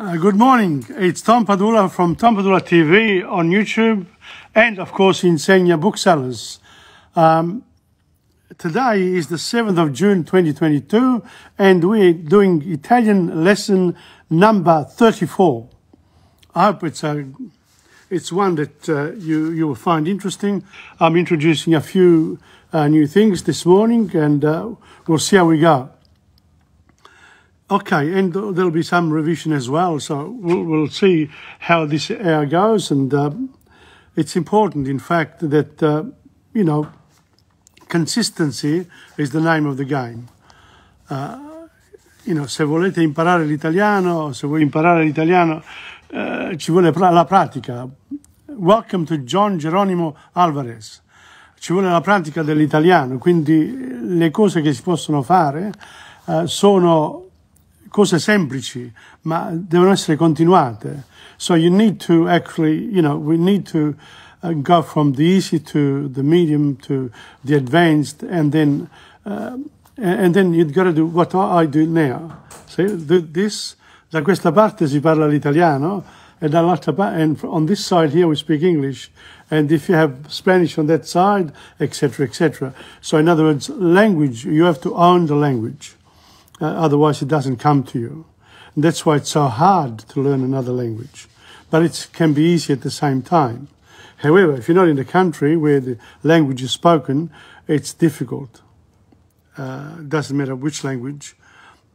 Uh, good morning. It's Tom Padula from Tom Padula TV on YouTube and, of course, in Senya Booksellers. Um, today is the 7th of June 2022 and we're doing Italian lesson number 34. I hope it's, a, it's one that uh, you, you will find interesting. I'm introducing a few uh, new things this morning and uh, we'll see how we go. Okay, and there'll be some revision as well. So we'll, we'll see how this air goes. And uh, it's important, in fact, that, uh, you know, consistency is the name of the game. Uh, you know, se volete imparare l'italiano, se vuoi imparare l'italiano, uh, ci vuole la pratica. Welcome to John Geronimo Alvarez. Ci vuole la pratica dell'italiano, quindi le cose che si possono fare uh, sono cose semplici, ma devono essere continuate. So you need to actually, you know, we need to uh, go from the easy to the medium to the advanced, and then uh, and then you've got to do what I do now. See, do this. Da questa parte si parla l'italiano, and dall'altra parte, and on this side here we speak English, and if you have Spanish on that side, etc., etc. So in other words, language. You have to own the language. Uh, otherwise, it doesn't come to you. And that's why it's so hard to learn another language. But it can be easy at the same time. However, if you're not in a country where the language is spoken, it's difficult. Uh, doesn't matter which language.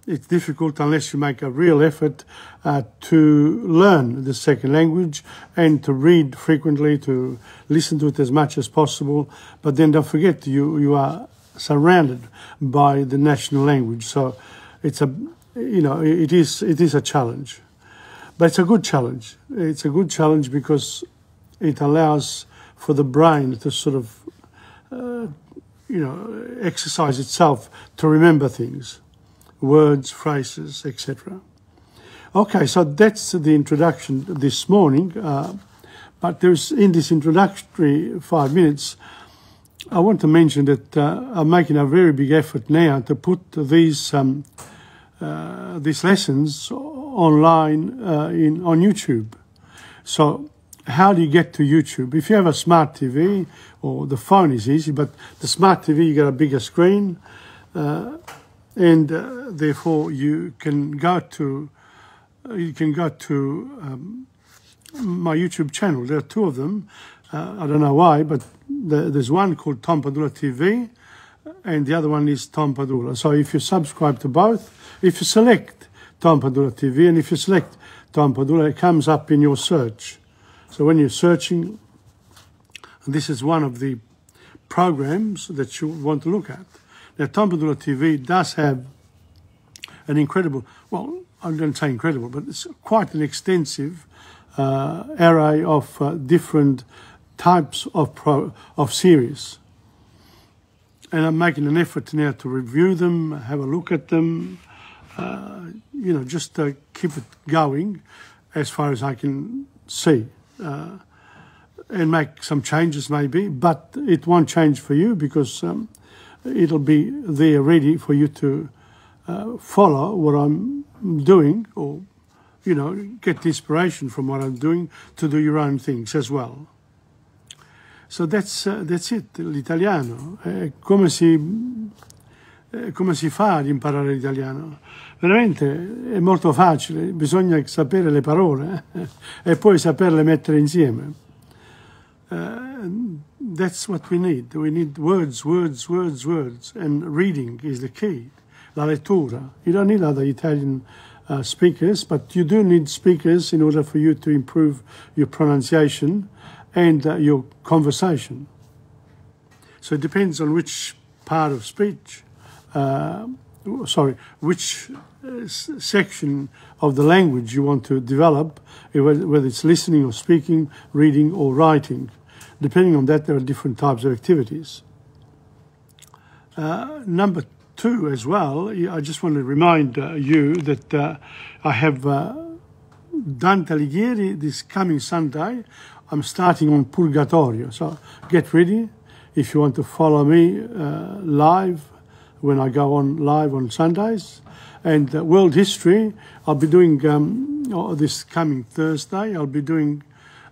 It's difficult unless you make a real effort uh, to learn the second language and to read frequently, to listen to it as much as possible. But then don't forget, you, you are surrounded by the national language. So it's a you know it is it is a challenge, but it's a good challenge. It's a good challenge because it allows for the brain to sort of uh, you know exercise itself to remember things, words, phrases, etc. Okay, so that's the introduction this morning. Uh, but there's in this introductory five minutes, I want to mention that uh, I'm making a very big effort now to put these um, uh, these lessons online uh, in on YouTube. So how do you get to YouTube? If you have a smart TV or the phone is easy, but the smart TV you get a bigger screen, uh, and uh, therefore you can go to uh, you can go to um, my YouTube channel. There are two of them. Uh, I don't know why, but the, there's one called Tom Padula TV, and the other one is Tom Padula. So if you subscribe to both, if you select Padula TV and if you select Padula, it comes up in your search. So when you're searching, this is one of the programs that you want to look at. Now, Padula TV does have an incredible, well, I'm going to say incredible, but it's quite an extensive uh, array of uh, different types of, pro of series. And I'm making an effort now to review them, have a look at them, uh, you know, just uh, keep it going as far as I can see uh, and make some changes maybe, but it won't change for you because um, it'll be there ready for you to uh, follow what I'm doing or, you know, get the inspiration from what I'm doing to do your own things as well. So that's, uh, that's it, l'italiano. Eh, come si eh, come si fa ad imparare l'italiano? Veramente è molto facile, bisogna sapere le parole eh, e poi saperle mettere insieme. Uh, that's what we need. We need words, words, words, words, and reading is the key. La lettura. You don't need other Italian uh, speakers, but you do need speakers in order for you to improve your pronunciation and uh, your conversation. So it depends on which part of speech. Uh, sorry, which uh, section of the language you want to develop, eh, whether it's listening or speaking, reading or writing. Depending on that, there are different types of activities. Uh, number two, as well, I just want to remind uh, you that uh, I have uh, done Alighieri this coming Sunday. I'm starting on Purgatorio, so get ready if you want to follow me uh, live when I go on live on Sundays. And uh, world history, I'll be doing um, oh, this coming Thursday. I'll be doing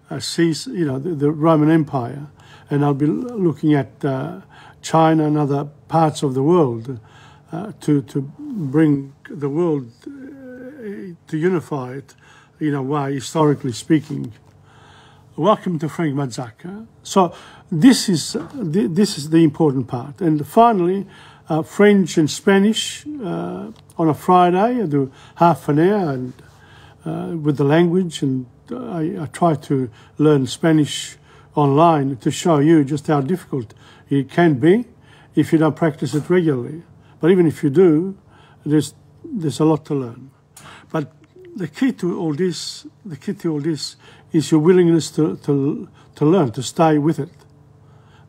uh, you know, the, the, Roman Empire, and I'll be looking at uh, China and other parts of the world uh, to to bring the world uh, to unify it in a way, historically speaking. Welcome to Frank Mazzaka. So this is this is the important part, and finally uh, French and Spanish uh, on a Friday. I do half an hour and uh, with the language, and uh, I, I, try to learn Spanish online to show you just how difficult it can be if you don't practice it regularly. But even if you do, there's there's a lot to learn. But the key to all this, the key to all this, is your willingness to to, to learn, to stay with it.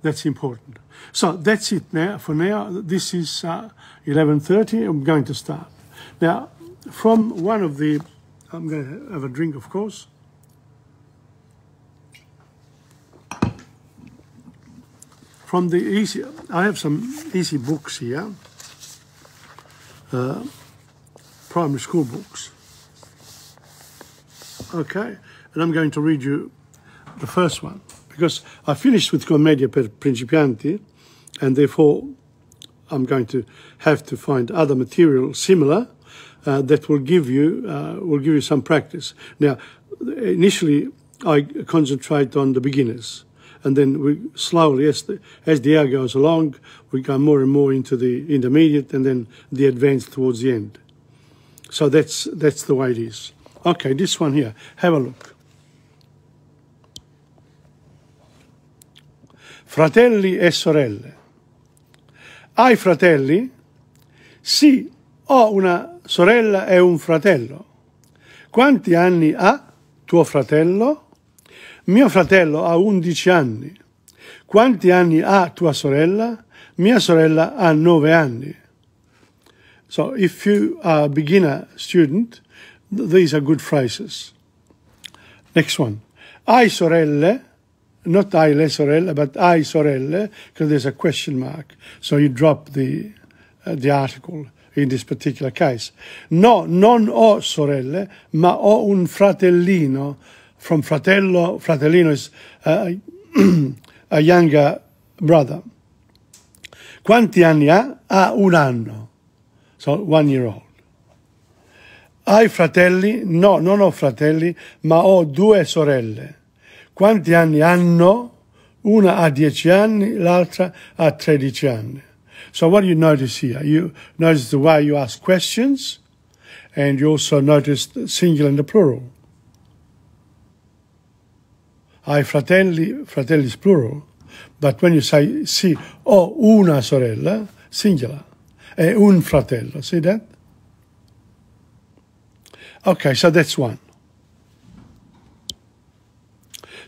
That's important. So that's it now. For now, this is 11.30. Uh, I'm going to start. Now, from one of the... I'm going to have a drink, of course. From the easy... I have some easy books here. Uh, primary school books. Okay, and I'm going to read you the first one because I finished with Commedia per Principianti and therefore I'm going to have to find other material similar uh, that will give you uh, will give you some practice. Now, initially I concentrate on the beginners, and then we slowly, as the, as the hour goes along, we go more and more into the intermediate, and then the advanced towards the end. So that's that's the way it is. Okay, this one here, have a look. Fratelli e sorelle. Hai fratelli? Sì, ho una sorella e un fratello. Quanti anni ha tuo fratello? Mio fratello ha 11 anni. Quanti anni ha tua sorella? Mia sorella ha 9 anni. So, if you are a beginner student, these are good phrases. Next one. Hai sorelle? not I le sorelle, but I sorelle, because there's a question mark. So you drop the, uh, the article in this particular case. No, non ho sorelle, ma ho un fratellino. From fratello, fratellino is uh, a younger brother. Quanti anni ha? Ha un anno. So one year old. Hai fratelli? No, non ho fratelli, ma ho due sorelle. Quanti anni hanno? Una ha 10 anni, l'altra ha 13 anni. So what do you notice here? You notice the way you ask questions and you also notice the singular and the plural. Ai fratelli, fratelli is plural. But when you say sì, ho una sorella, singular. E un fratello. See that? Okay, so that's one.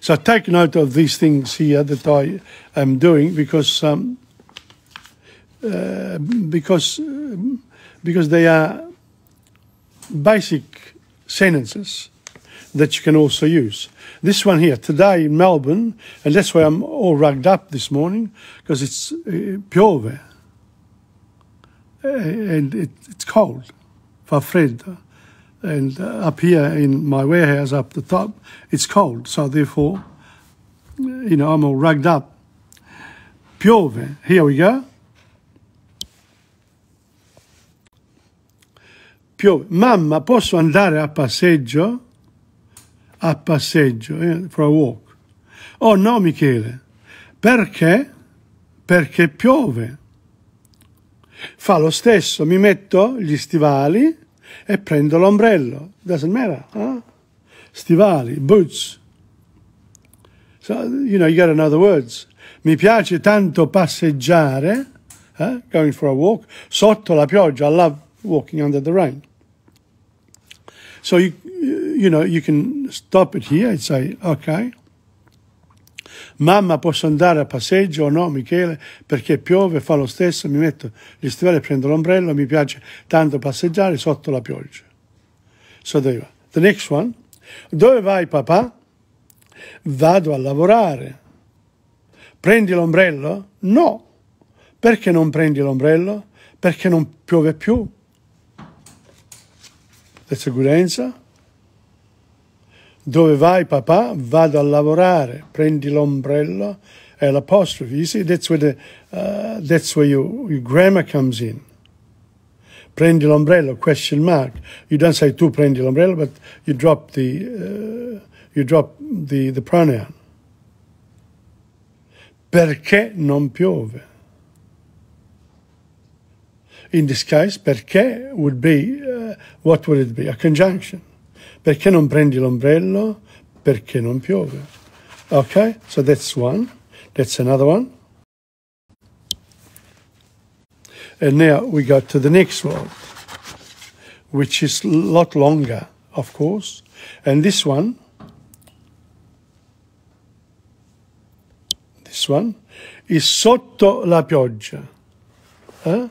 So take note of these things here that I am doing because um, uh, because because they are basic sentences that you can also use. This one here today in Melbourne, and that's why I'm all rugged up this morning because it's uh, piove uh, and it, it's cold. Fa freddo. And uh, up here in my warehouse, up the top, it's cold. So therefore, you know, I'm all rugged up. Piove. Here we go. Piove. Mamma, posso andare a passeggio? A passeggio, eh, for a walk. Oh no, Michele. Perché? Perché piove. Fa lo stesso, mi metto gli stivali e prendo l'ombrello. Doesn't matter. Huh? Eh? Stivali, boots. So, you know, you got another words. Mi piace tanto passeggiare, huh? Eh? going for a walk, sotto la pioggia. I love walking under the rain. So, you, you know, you can stop it here and say, okay. Mamma, posso andare a passeggio o no, Michele? Perché piove, fa lo stesso, mi metto gli stivali, prendo l'ombrello, mi piace tanto passeggiare sotto la pioggia. So dove va. The next one. Dove vai papà? Vado a lavorare. Prendi l'ombrello? No. Perché non prendi l'ombrello? Perché non piove più. That's a good answer. Dove vai papà? Vado a lavorare. Prendi l'ombrello e l'apostrophe. You see, that's where, the, uh, that's where your, your grammar comes in. Prendi l'ombrello, question mark. You don't say tu prendi l'ombrello, but you drop the, uh, you drop the, the pronoun. Perché non piove? In this case, perché would be, uh, what would it be? A conjunction. Perché non prendi l'ombrello? Perché non piove. Ok, so that's one. That's another one. And now we go to the next one, which is a lot longer, of course. And this one, this one, is sotto la pioggia. Eh?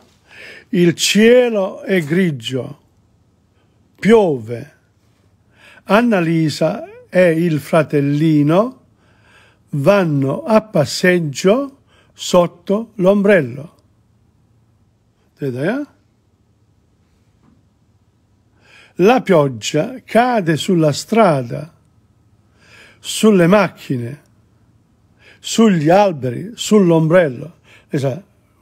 Il cielo è grigio, piove. Annalisa e il fratellino vanno a passeggio sotto l'ombrello. Vedete? Eh? La pioggia cade sulla strada, sulle macchine, sugli alberi, sull'ombrello.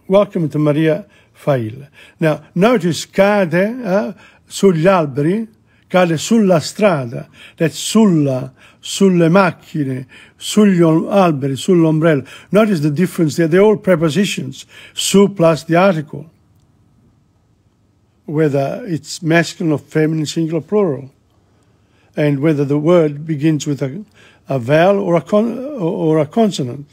Welcome to Maria Fail. Now, notice cade eh, sugli alberi, cade sulla strada, sulla, sulle macchine, sugli alberi, sull'ombrello. Notice the difference there. They're all prepositions. Su plus the article. Whether it's masculine or feminine, singular, plural. And whether the word begins with a, a vowel or a, con, or a consonant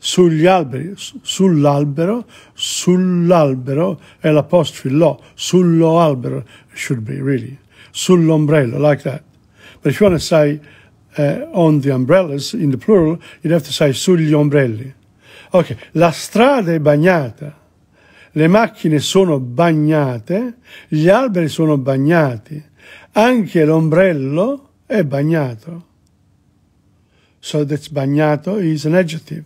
sugli alberi, sull'albero, sull'albero, e l'apostrophe lo, sullo albero should be really. sull'ombrello, like that. But if you want to say uh, on the umbrellas in the plural, you'd have to say sugli ombrelli. Okay, la strada è bagnata, le macchine sono bagnate, gli alberi sono bagnati, anche l'ombrello è bagnato. So that's bagnato is an adjective.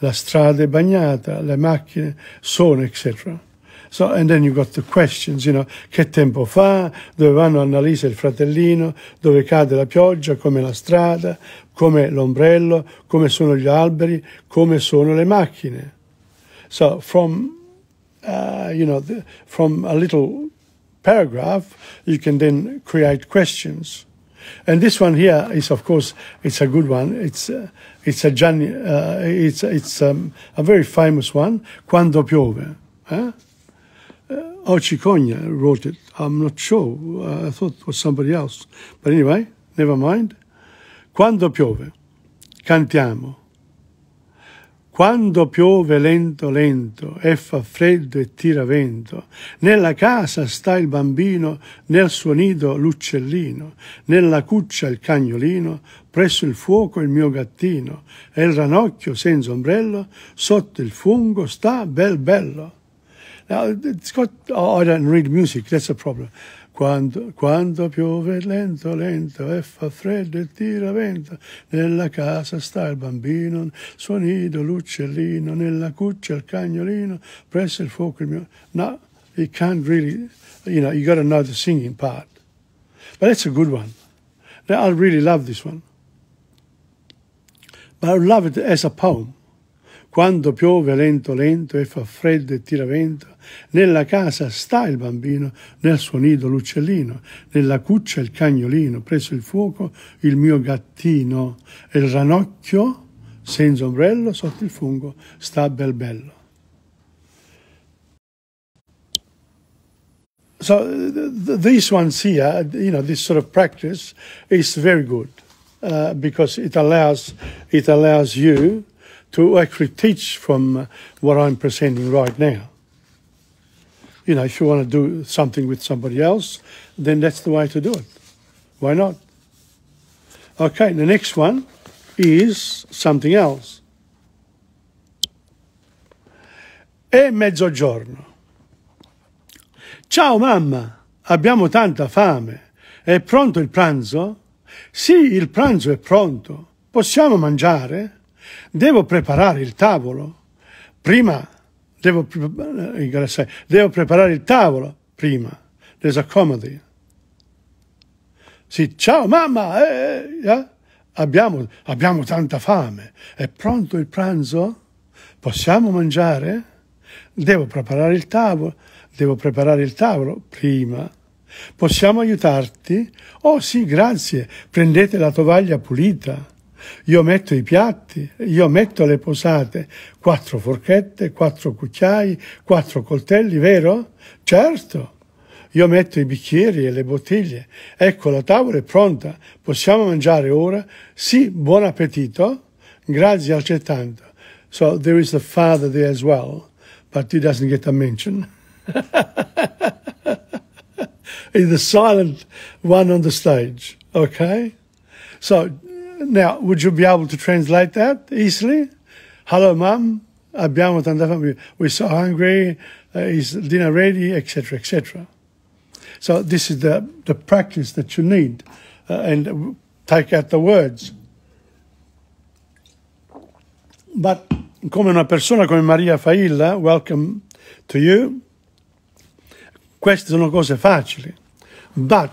La strada è bagnata, le macchine sono, eccetera. So, and then you got the questions, you know, che tempo fa, dove vanno Annalisa e il fratellino, dove cade la pioggia, come la strada, come l'ombrello, come sono gli alberi, come sono le macchine. So from, uh, you know, the, from a little paragraph, you can then create questions. And this one here is, of course, it's a good one. It's uh, it's a uh, it's it's um, a very famous one. Quando piove. Eh? Oh, Konya wrote it. I'm not sure. I thought it was somebody else. But anyway, never mind. Quando piove, cantiamo. Quando piove lento lento e fa freddo e tira vento, nella casa sta il bambino, nel suo nido l'uccellino, nella cuccia il cagnolino, presso il fuoco il mio gattino, e il ranocchio senza ombrello, sotto il fungo sta bel bello. It's got, oh, I don't read music, that's a problem. Quando, quando piove lento, lento e fa freddo e tira vento, nella casa sta il bambino, suo nido l'uccellino, nella cuccia il cagnolino, presso il fuoco il mio... No, you can't really, you know, you got to know the singing part. But that's a good one. I really love this one. But I love it as a poem. Quando piove lento, lento e fa freddo e tira vento, nella casa sta il bambino, nel suo nido l'uccellino, nella cuccia il cagnolino, presso il fuoco il mio gattino, e il ranocchio, senza ombrello, sotto il fungo, sta bel bello. So this ones here, uh, you know, this sort of practice is very good uh, because it allows it allows you to actually teach from uh, what I'm presenting right now you know, if you want to do something with somebody else, then that's the way to do it. Why not? Okay, the next one is something else. È mezzogiorno. Ciao mamma, abbiamo tanta fame. È pronto il pranzo? Sì, il pranzo è pronto. Possiamo mangiare? Devo preparare il tavolo. Prima devo, eh, devo preparare il tavolo prima, disaccomodi. Sì, ciao mamma, eh, eh, eh, abbiamo, abbiamo tanta fame, è pronto il pranzo? Possiamo mangiare? Devo preparare il tavolo, devo preparare il tavolo prima. Possiamo aiutarti? Oh sì, grazie, prendete la tovaglia pulita. Io metto i piatti, io metto le posate, quattro forchette, quattro cucchiai, quattro coltelli, vero? Certo. Io metto i bicchieri e le bottiglie. Ecco, la tavola è pronta. Possiamo mangiare ora? Sì, buon appetito. Grazie altrettanto. So there is the father there as well, but he doesn't get a mention. He's the silent one on the stage, okay? So Now, would you be able to translate that easily? Hello, mum. Abbiamo uh, tanta fame. We're so hungry. Uh, is dinner ready? Etc. Etc. So this is the the practice that you need, uh, and take out the words. But come una persona come Maria Failla, welcome to you. Queste sono cose facili, but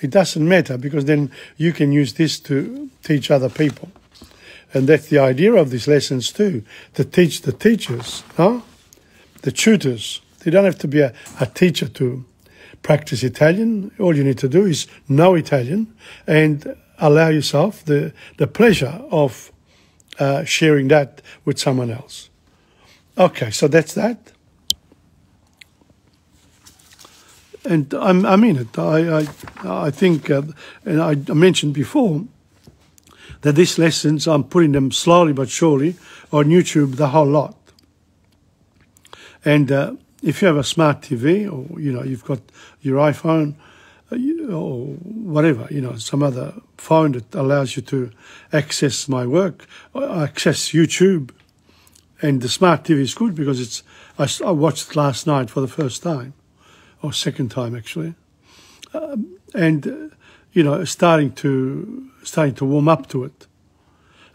it doesn't matter because then you can use this to teach other people. And that's the idea of these lessons too, to teach the teachers, huh? the tutors. You don't have to be a, a teacher to practice Italian. All you need to do is know Italian and allow yourself the, the pleasure of uh, sharing that with someone else. Okay, so that's that. and I'm, i mean it. I, I, I think, uh, and I, I mentioned before, that these lessons, I'm putting them slowly but surely on YouTube, the whole lot. And uh, if you have a smart TV or, you know, you've got your iPhone uh, or whatever, you know, some other phone that allows you to access my work, uh, access YouTube. And the smart TV is good because it's, I, I watched last night for the first time or oh, second time actually, um, and uh, you know starting to starting to warm up to it,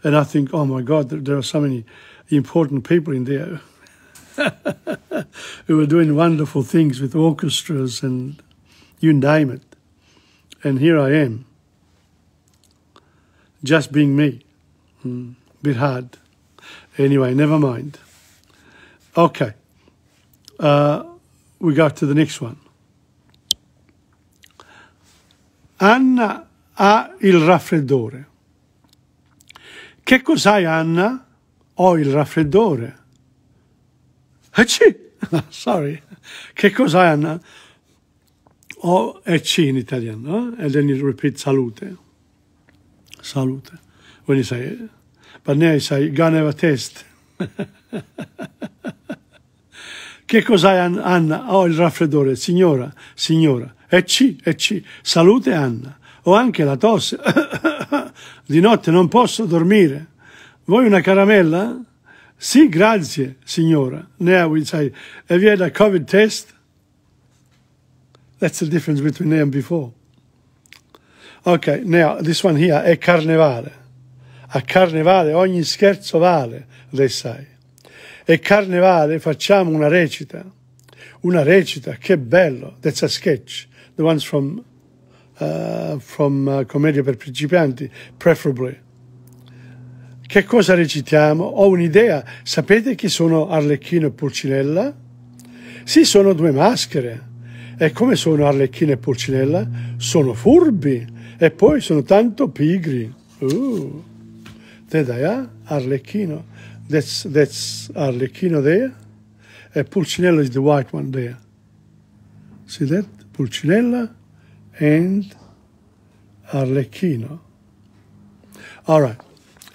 and I think, oh my God, there are so many important people in there who are doing wonderful things with orchestras and you name it, and here I am, just being me, mm, bit hard. Anyway, never mind. Okay. Uh, we go to the next one. Anna ha il raffreddore. Che cos'hai, Anna? Ho il raffreddore. Ecci! Eh sorry. Che cos'hai, Anna? Ho ecci in italiano, eh? and then you repeat salute. Salute. When you say it. But now you say, have a test. Che cos'hai Anna? Ho oh, il raffreddore, signora, signora. E ci, e ci. salute Anna. Ho anche la tosse. Di notte non posso dormire. Vuoi una caramella? Sì, grazie, signora. Now we say, have you had a COVID test? That's the difference between now and before. Okay, now this one here è carnevale. A carnevale ogni scherzo vale, they say e carnevale, facciamo una recita. Una recita, che bello. That's a sketch. The ones from, uh, from uh, Commedia per principianti, preferably. Che cosa recitiamo? Ho un'idea. Sapete chi sono Arlecchino e Pulcinella? Sì, sono due maschere. E come sono Arlecchino e Pulcinella? Sono furbi e poi sono tanto pigri. Uh, te dai a ah, Arlecchino. That's that's Arlecchino there. And Pulcinella is the white one there. See that? Pulcinella and Arlecchino. All right.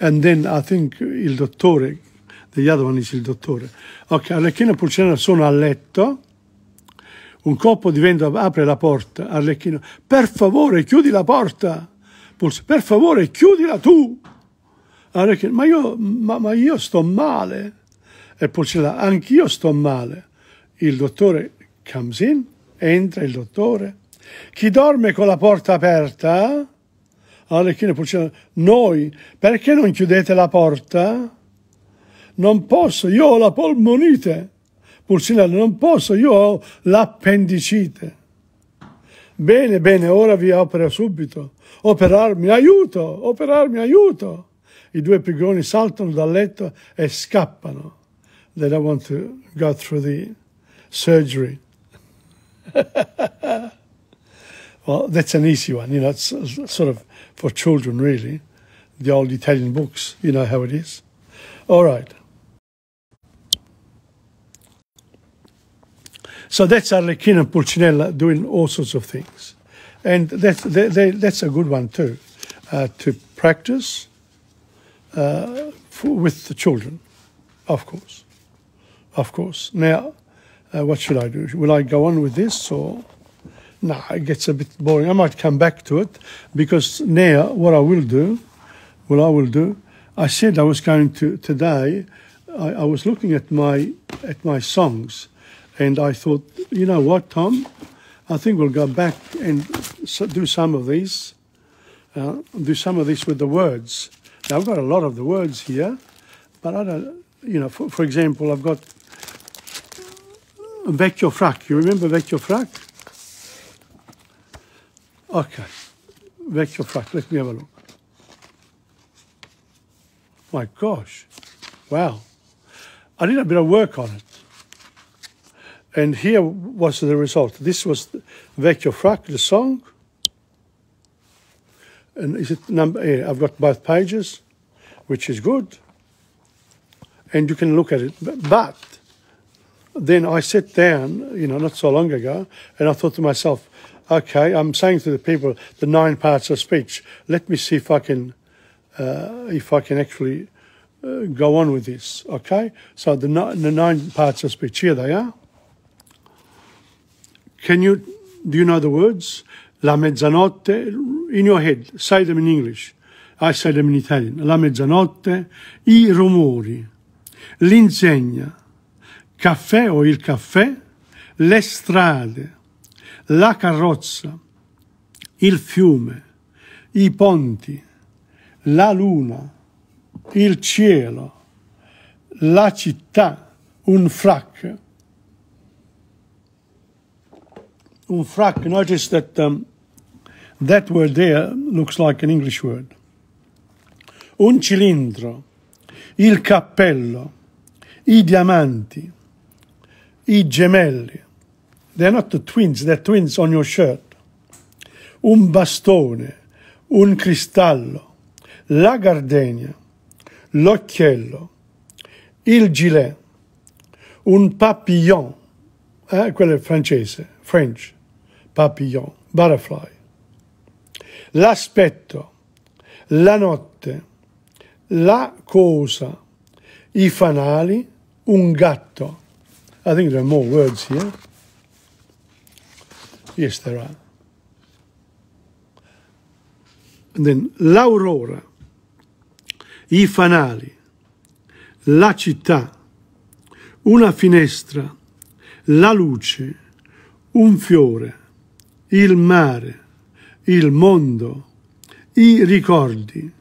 And then I think il dottore, the other one is il dottore. Ok, Arlecchino e Pulcinella sono a letto. Un coppo di vento apre la porta. Arlecchino, per favore, chiudi la porta. Pulcinella, per favore, chiudila tu ma io, ma, ma io sto male. E Porcella, anch'io sto male. Il dottore comes in, entra il dottore. Chi dorme con la porta aperta? Arlecchino e Porcella, noi, perché non chiudete la porta? Non posso, io ho la polmonite. Pulcinella, non posso, io ho l'appendicite. Bene, bene, ora vi opera subito. Operarmi, aiuto, operarmi, aiuto. I due saltano dal letto e scappano. They don't want to go through the surgery. well, that's an easy one, you know, it's sort of for children, really. The old Italian books, you know how it is. All right. So that's Arlecchino and Pulcinella doing all sorts of things. And that's, they, they, that's a good one too, uh, to practice uh, for, with the children, of course. Of course. Now, uh, what should I do? Will I go on with this or? Nah, it gets a bit boring. I might come back to it because now what I will do, what I will do, I said I was going to today. I, I was looking at my at my songs, and I thought, you know what, Tom, I think we'll go back and do some of these, uh, do some of this with the words. I've got a lot of the words here, but I don't, you know, for, for example, I've got Frac." You remember Frac"? Okay, Frac." Let me have a look. My gosh, wow. I did a bit of work on it. And here was the result. This was Frac," the song. And is it number? Yeah, I've got both pages which is good. And you can look at it. But then I sat down, you know, not so long ago, and I thought to myself, okay, I'm saying to the people the nine parts of speech. Let me see if I can, uh, if I can actually uh, go on with this. Okay, so the, no, the nine parts of speech here they are. Can you do you know the words? La mezzanotte in your head. Say them in English. ai Italian, la mezzanotte, i rumori, l'insegna, caffè o il caffè, le strade, la carrozza, il fiume, i ponti, la luna, il cielo, la città, un frac. Un frac, notice that um, that word there looks like an English word un cilindro, il cappello, i diamanti, i gemelli. They're not the twins, they're twins on your shirt. Un bastone, un cristallo, la gardenia, l'occhiello, il gilet, un papillon, eh, quello è francese, French, papillon, butterfly, l'aspetto, la notte, la cosa, i fanali, un gatto. I think there are more words here. Yes, there are. And then l'aurora, i fanali, la città, una finestra, la luce, un fiore, il mare, il mondo, i ricordi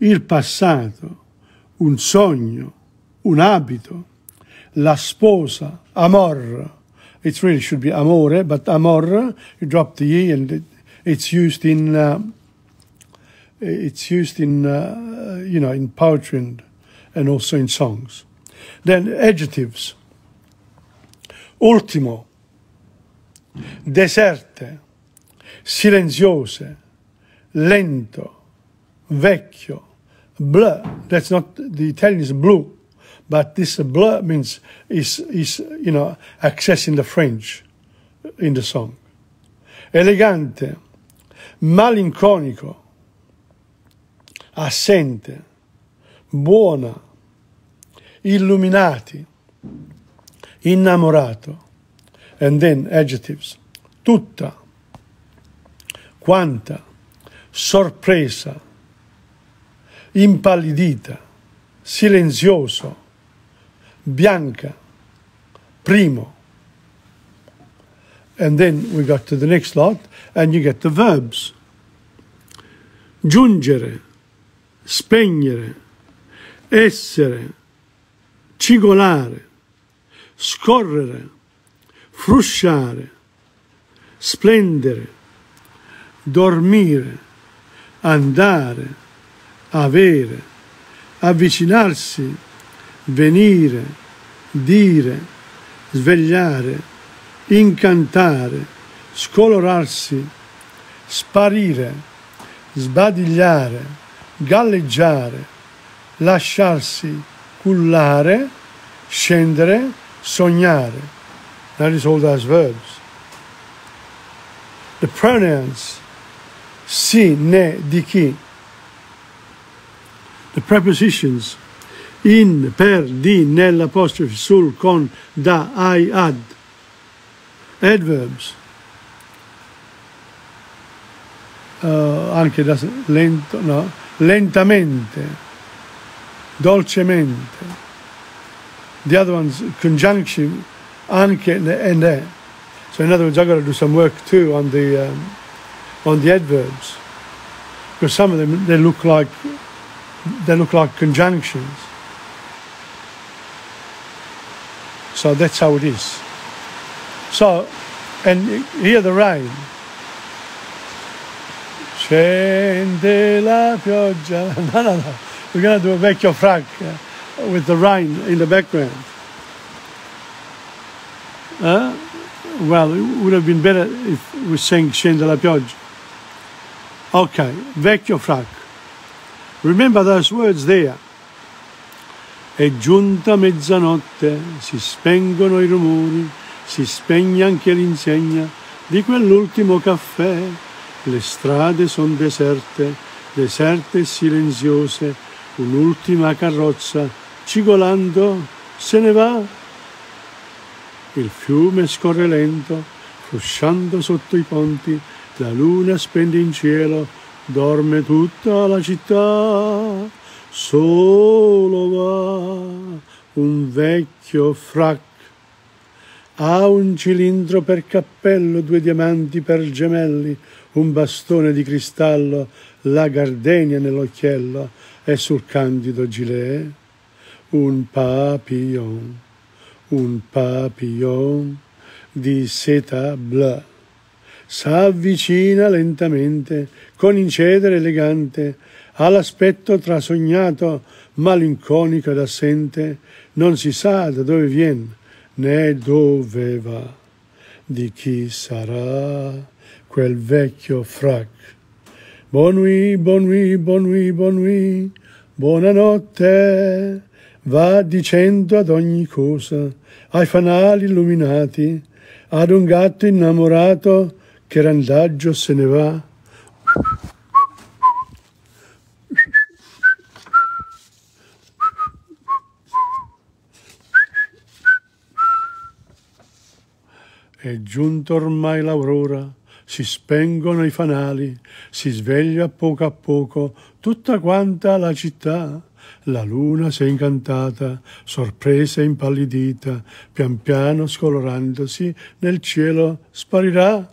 il passato, un sogno, un abito, la sposa, amor. It really should be amore, but amor, you drop the e and it, it's used in uh, it's used in uh, you know in poetry and, and also in songs. Then adjectives. Ultimo, deserte, silenziose, lento, vecchio, blue. That's not the Italian is blue, but this blue means is is you know accessing the French in the song. Elegante, malinconico, assente, buona, illuminati, innamorato, and then adjectives. Tutta, quanta, sorpresa impallidita, silenzioso, bianca, primo. And then we got to the next lot and you get the verbs. Giungere, spegnere, essere, cigolare, scorrere, frusciare, splendere, dormire, andare, avere, avvicinarsi, venire, dire, svegliare, incantare, scolorarsi, sparire, sbadigliare, galleggiare, lasciarsi, cullare, scendere, sognare. That is all those verbs. The pronouns si, ne, di chi The prepositions in, per, di, nell'apostrofe, sul, con, da, ai, ad. Adverbs. Uh, anche da lento, no, lentamente, dolcemente. The other one's conjunction, anche and eh. So in other words, I've got to do some work too on the um, on the adverbs because some of them they look like they look like conjunctions. So that's how it is. So, and hear the rain. Scende la pioggia. No, no, no. We're going to do a vecchio your yeah, uh, with the rain in the background. Huh? Well, it would have been better if we sang Scende la pioggia. Okay, vecchio frac. Remember those words there. È giunta mezzanotte, si spengono i rumori, si spegne anche l'insegna di quell'ultimo caffè. Le strade sono deserte, deserte e silenziose. Un'ultima carrozza, cigolando, se ne va. Il fiume scorre lento, frusciando sotto i ponti, la luna spende in cielo dorme tutta la città, solo va un vecchio frac. Ha un cilindro per cappello, due diamanti per gemelli, un bastone di cristallo, la gardenia nell'occhiello e sul candido gilet un papillon, un papillon di seta blu. S'avvicina lentamente con incedere elegante, all'aspetto trasognato, malinconico ed assente, non si sa da dove vien, né dove va. Di chi sarà quel vecchio frac? Bonui, bonui, bonui, bonui, buonanotte, va dicendo ad ogni cosa, ai fanali illuminati, ad un gatto innamorato che randaggio se ne va È giunta ormai l'aurora, si spengono i fanali, si sveglia a poco a poco tutta quanta la città. La luna s'è incantata, sorpresa e impallidita, pian piano scolorandosi nel cielo sparirà.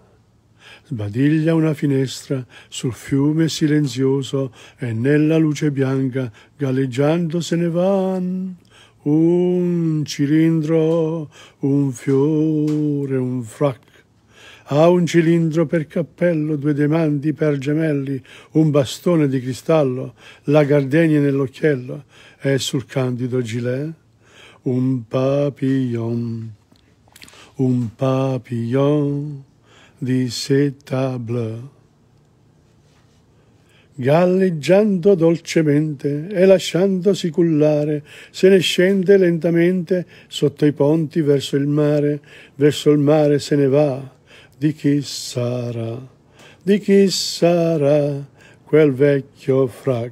Sbadiglia una finestra sul fiume silenzioso e nella luce bianca galleggiando se ne van un cilindro, un fiore, un frac. Ha un cilindro per cappello, due diamanti per gemelli, un bastone di cristallo, la gardenia nell'occhiello e sul candido gilet un papillon, un papillon di seta bleu galleggiando dolcemente e lasciandosi cullare, se ne scende lentamente sotto i ponti verso il mare, verso il mare se ne va. Di chi sarà? Di chi sarà quel vecchio frac?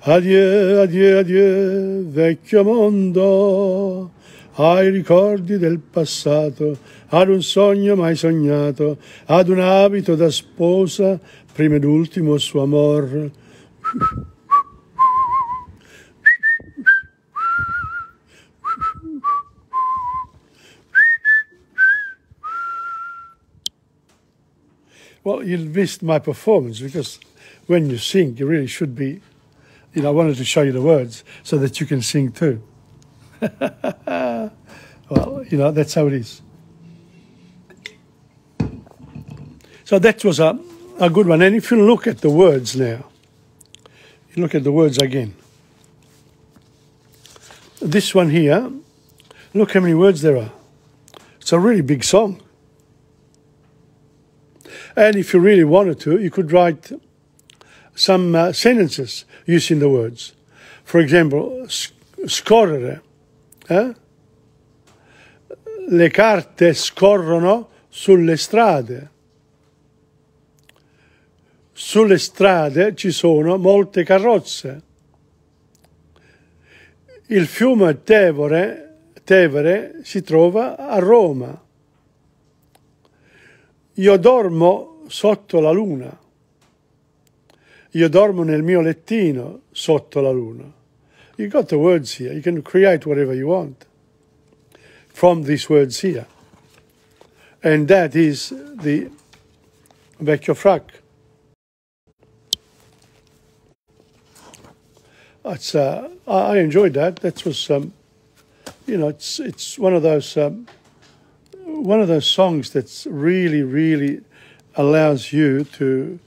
Adieu, adieu, adieu, vecchio mondo, ai ricordi del passato ad un sogno mai sognato, ad un abito da sposa, prima ed ultimo suo amor. Well, you missed my performance because when you sing, you really should be. You know, I wanted to show you the words so that you can sing too. well, you know, that's how it is. So that was a, a good one. And if you look at the words now, you look at the words again. This one here, look how many words there are. It's a really big song. And if you really wanted to, you could write some uh, sentences using the words. For example, scorrere. Eh? Le carte scorrono sulle strade. sulle strade ci sono molte carrozze. Il fiume Tevere, Tevere si trova a Roma. Io dormo sotto la luna. Io dormo nel mio lettino sotto la luna. You got the words here. You can create whatever you want from these words here. And that is the vecchio frac. it's uh, I enjoyed that. That was um, you know it's it's one of those um, one of those songs that's really really allows you to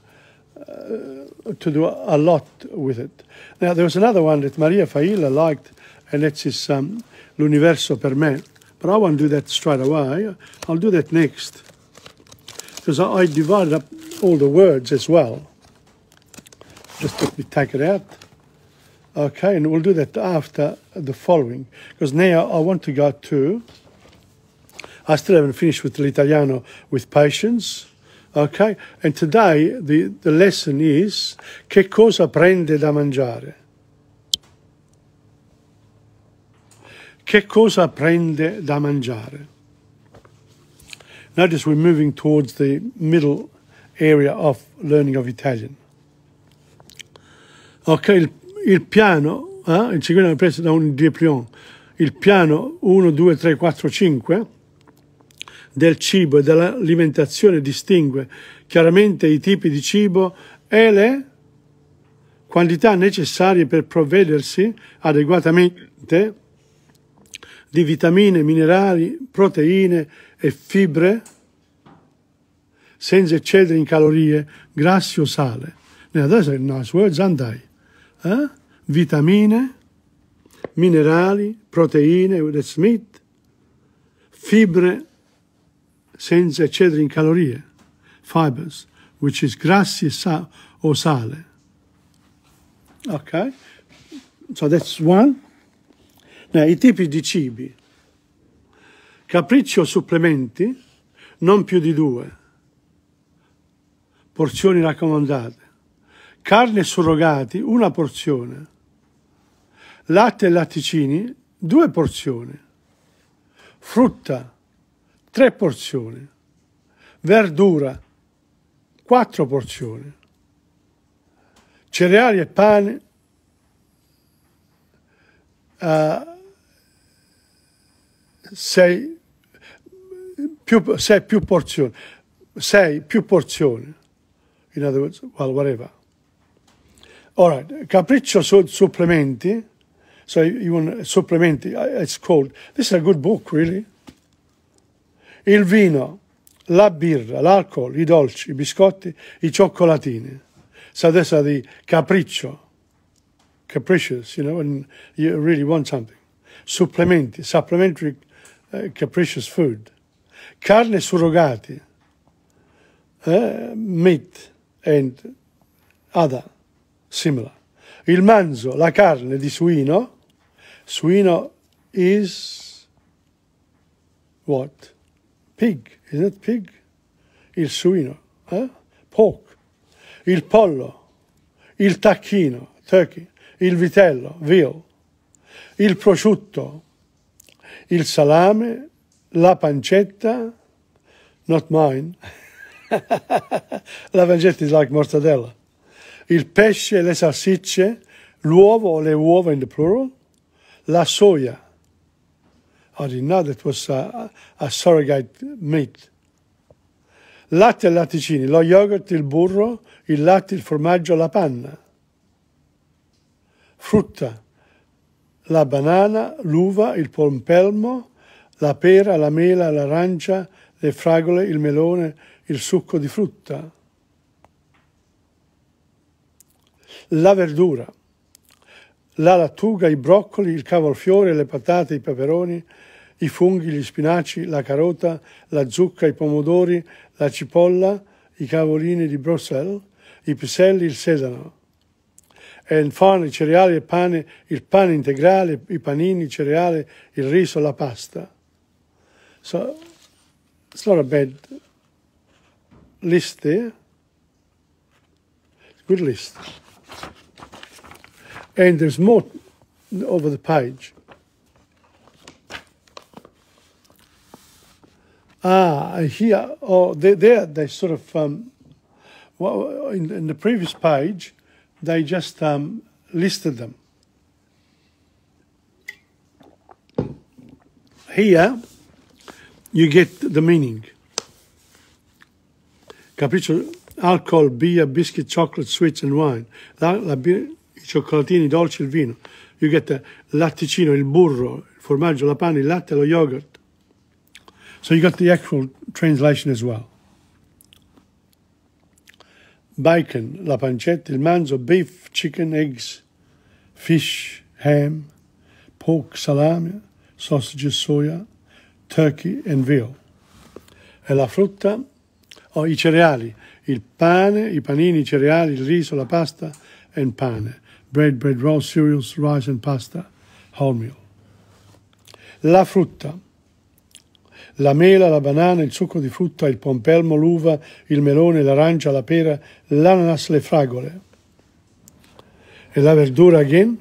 uh, to do a lot with it. Now there was another one that Maria Faila liked, and that's his um, L'universo per me. But I won't do that straight away. I'll do that next because I, I divided up all the words as well. Just let me take it out. Okay, and we'll do that after the following. Because now I want to go to, I still haven't finished with l'Italiano with patience. Okay, and today the, the lesson is Che cosa prende da mangiare? Che cosa prende da mangiare? Notice we're moving towards the middle area of learning of Italian. Okay, il piano, eh, il seguito è preso da un diplion, il piano 1, 2, 3, 4, 5 del cibo e dell'alimentazione distingue chiaramente i tipi di cibo e le quantità necessarie per provvedersi adeguatamente di vitamine, minerali, proteine e fibre senza eccedere in calorie, grassi o sale. Adesso destra il naso, andai eh? vitamine, minerali, proteine, Ude Smith, fibre senza eccedere in calorie, fibers, which is grassi sa- o sale. Ok? So that's one. Now, I tipi di cibi. Capriccio supplementi, non più di due. Porzioni raccomandate carne surrogati, una porzione, latte e latticini, due porzioni, frutta, tre porzioni, verdura, quattro porzioni, cereali e pane, uh, sei, più, sei più porzioni, sei più porzioni, in other words, well, whatever. All Capriccio su Supplementi. So you want Supplementi, it's called. This is a good book, really. Il vino, la birra, l'alcol, i dolci, i biscotti, i cioccolatini. So these are the Capriccio, capricious, you know, when you really want something. Supplementi, supplementary uh, capricious food. Carne surrogati, uh, meat and other similar. Il manzo, la carne di suino, suino is what? Pig, isn't it pig? Il suino, eh? pork. Il pollo, il tacchino, turkey. Il vitello, veal. Il prosciutto, il salame, la pancetta, not mine. la pancetta is like mortadella il pesce e le salsicce, l'uovo o le uova in the plural, la soia. Oh, I did not, it was a, a surrogate meat. Latte e latticini, lo yogurt, il burro, il latte, il formaggio, la panna. Frutta, la banana, l'uva, il pompelmo, la pera, la mela, l'arancia, le fragole, il melone, il succo di frutta. la verdura, la lattuga, i broccoli, il cavolfiore, le patate, i peperoni, i funghi, gli spinaci, la carota, la zucca, i pomodori, la cipolla, i cavolini di Bruxelles, i piselli, il sedano. E infine i cereali, il pane, il pane integrale, i panini, il cereale, il riso, la pasta. So, it's not a bad list there. It's a good list. And there's more over the page. Ah, here, oh, there, there they sort of, um, well, in, in the previous page, they just um, listed them. Here, you get the meaning. Capriccio, alcohol, beer, biscuit, chocolate, sweets, and wine. La, la, i cioccolatini, i dolci, il vino. You get the latticino, il burro, il formaggio, la panna, il latte, lo yogurt. So you got the actual translation as well. Bacon, la pancetta, il manzo, beef, chicken, eggs, fish, ham, pork, salami, sausage, soia, turkey and veal. E la frutta, oh, i cereali, il pane, i panini, i cereali, il riso, la pasta e il pane bread, bread roll, cereals, rice and pasta, wholemeal. La frutta. La mela, la banana, il succo di frutta, il pompelmo, l'uva, il melone, l'arancia, la pera, l'ananas, le fragole. E la verdura, again,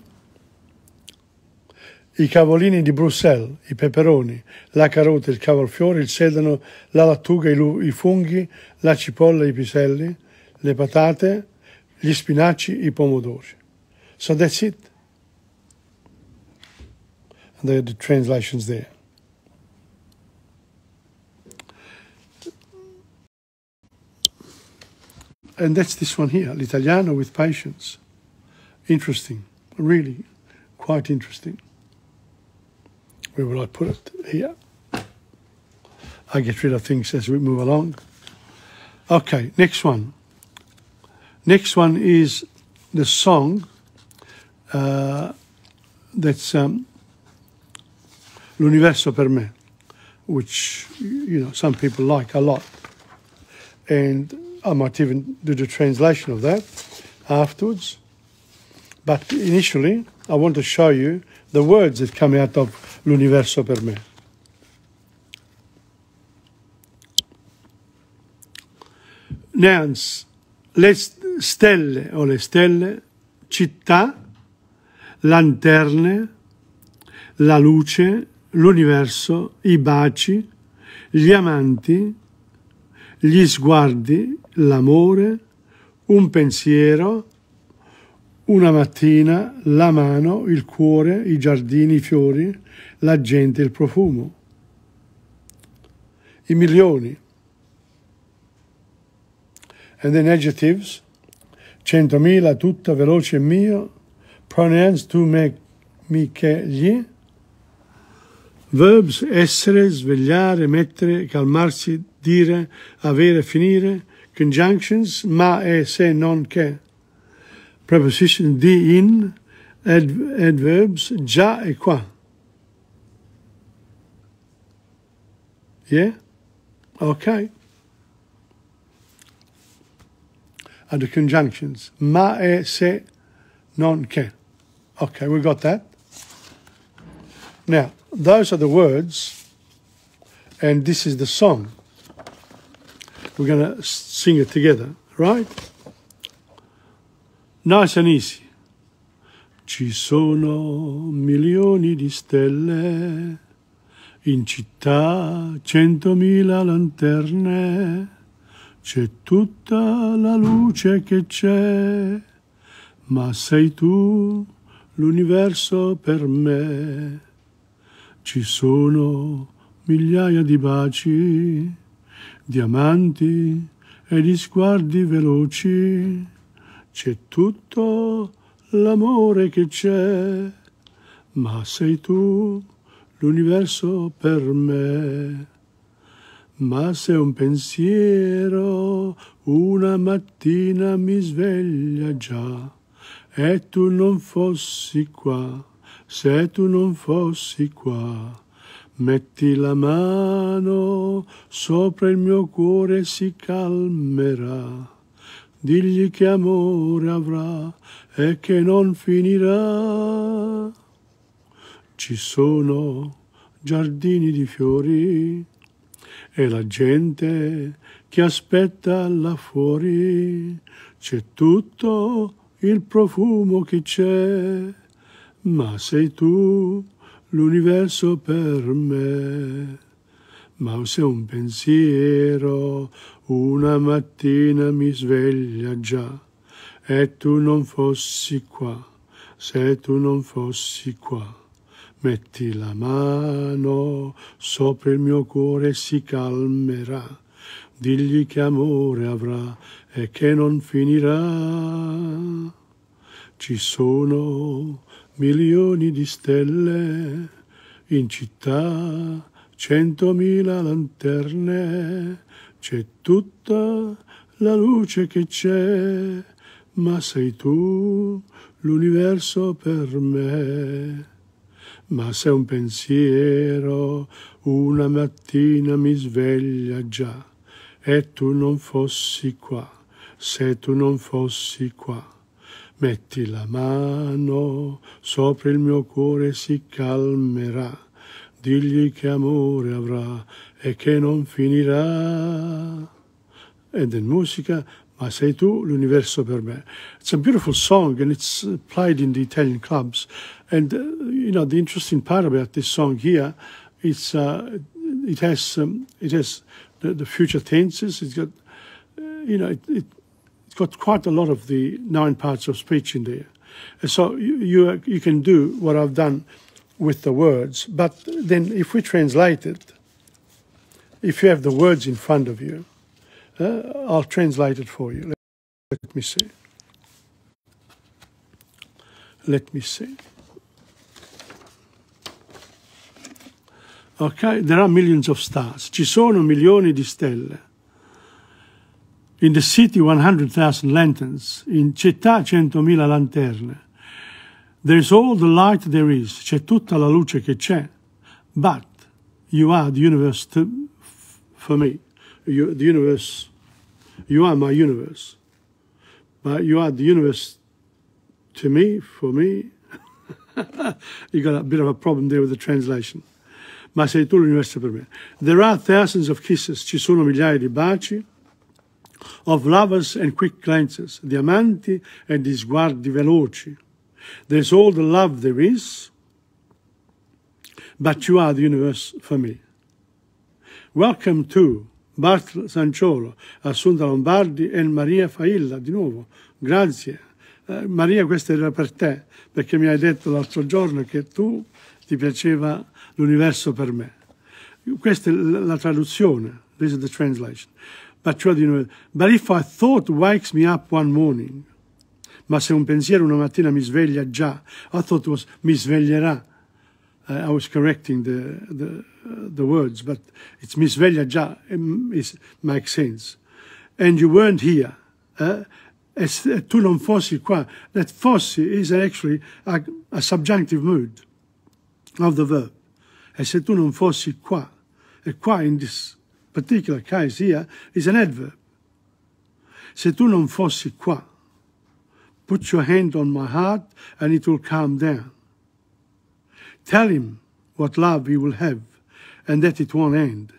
i cavolini di Bruxelles, i peperoni, la carota, il cavolfiore, il sedano, la lattuga, i, funghi, la cipolla, i piselli, le patate, gli spinaci, i pomodori. So that's it. And the, the translation's there. And that's this one here, L'Italiano with patience. Interesting, really quite interesting. Where will I put it? Here. I get rid of things as we move along. Okay, next one. Next one is the song uh, that's um, l'universo per me, which you know some people like a lot, and I might even do the translation of that afterwards. But initially, I want to show you the words that come out of l'universo per me. Nouns, le stelle o le stelle, città, lanterne, la luce, l'universo, i baci, gli amanti, gli sguardi, l'amore, un pensiero, una mattina, la mano, il cuore, i giardini, i fiori, la gente, il profumo. I milioni. And the negatives, centomila, tutta, veloce, mio, pronouns tu me Micheli, verbs essere, svegliare, mettere, calmarsi, dire, avere, finire, conjunctions ma e se non che, preposition di in, ad, adverbs già e qua. Yeah? Okay. Are the conjunctions ma e se non che. Okay, we got that. Now, those are the words, and this is the song. We're going to sing it together, right? Nice and easy. Ci sono milioni di stelle, in città centomila lanterne, c'è tutta la luce che c'è, ma sei tu l'universo per me. Ci sono migliaia di baci, diamanti e di sguardi veloci. C'è tutto l'amore che c'è, ma sei tu l'universo per me. Ma se un pensiero una mattina mi sveglia già, e tu non fossi qua, se tu non fossi qua. Metti la mano sopra il mio cuore e si calmerà. Digli che amore avrà e che non finirà. Ci sono giardini di fiori e la gente che aspetta là fuori. C'è tutto il profumo che c'è, ma sei tu l'universo per me. Ma se un pensiero una mattina mi sveglia già, e tu non fossi qua, se tu non fossi qua. Metti la mano sopra il mio cuore e si calmerà. Digli che amore avrà e che non finirà. Ci sono milioni di stelle in città, centomila lanterne, c'è tutta la luce che c'è, ma sei tu l'universo per me. Ma se un pensiero una mattina mi sveglia già e tu non fossi qua se tu non fossi qua. Metti la mano sopra il mio cuore si calmerà, digli che amore avrà e che non finirà. Ed è musica, ma sei tu l'universo per me. It's a beautiful song and it's played in the Italian clubs. And, uh, you know, the interesting part about this song here, it's, uh, it has, um, it has the, the future tenses, it's got, uh, you know, it, it got quite a lot of the nine parts of speech in there. So you, you, you can do what I've done with the words, but then if we translate it, if you have the words in front of you, uh, I'll translate it for you. Let, let me see. Let me see. Ok, there are millions of stars. Ci sono milioni di stelle. In the city, 100,000 lanterns. In città, centomila lanterne. There's all the light there is. C'è tutta la luce che c'è. But you are the universe to, for me. You, the universe, you are my universe. But you are the universe to me, for me. you got a bit of a problem there with the translation. Ma sei tu l'universo per me. There are thousands of kisses. Ci sono migliaia di baci. of lovers and quick glances, di amanti e di sguardi veloci. There's all the love there is, but you are the universe for me. Welcome to Bartolo Sanciolo, Assunta Lombardi e Maria Failla, di nuovo, grazie. Eh, Maria, questa era per te, perché mi hai detto l'altro giorno che tu ti piaceva l'universo per me. Questa è la traduzione, this is the translation. di But if a thought wakes me up one morning, ma se un pensiero una mattina mi sveglia già, I thought was mi sveglierà. Uh, I was correcting the, the, uh, the words, but it's mi sveglia già, it makes sense. And you weren't here. Uh, eh? e eh, tu non fossi qua. That fossi is actually a, a subjunctive mood of the verb. E se tu non fossi qua, e eh, qua in this particular case here is an adverb. Se tu non fossi qua, put your hand on my heart and it will calm down. Tell him what love he will have and that it won't end.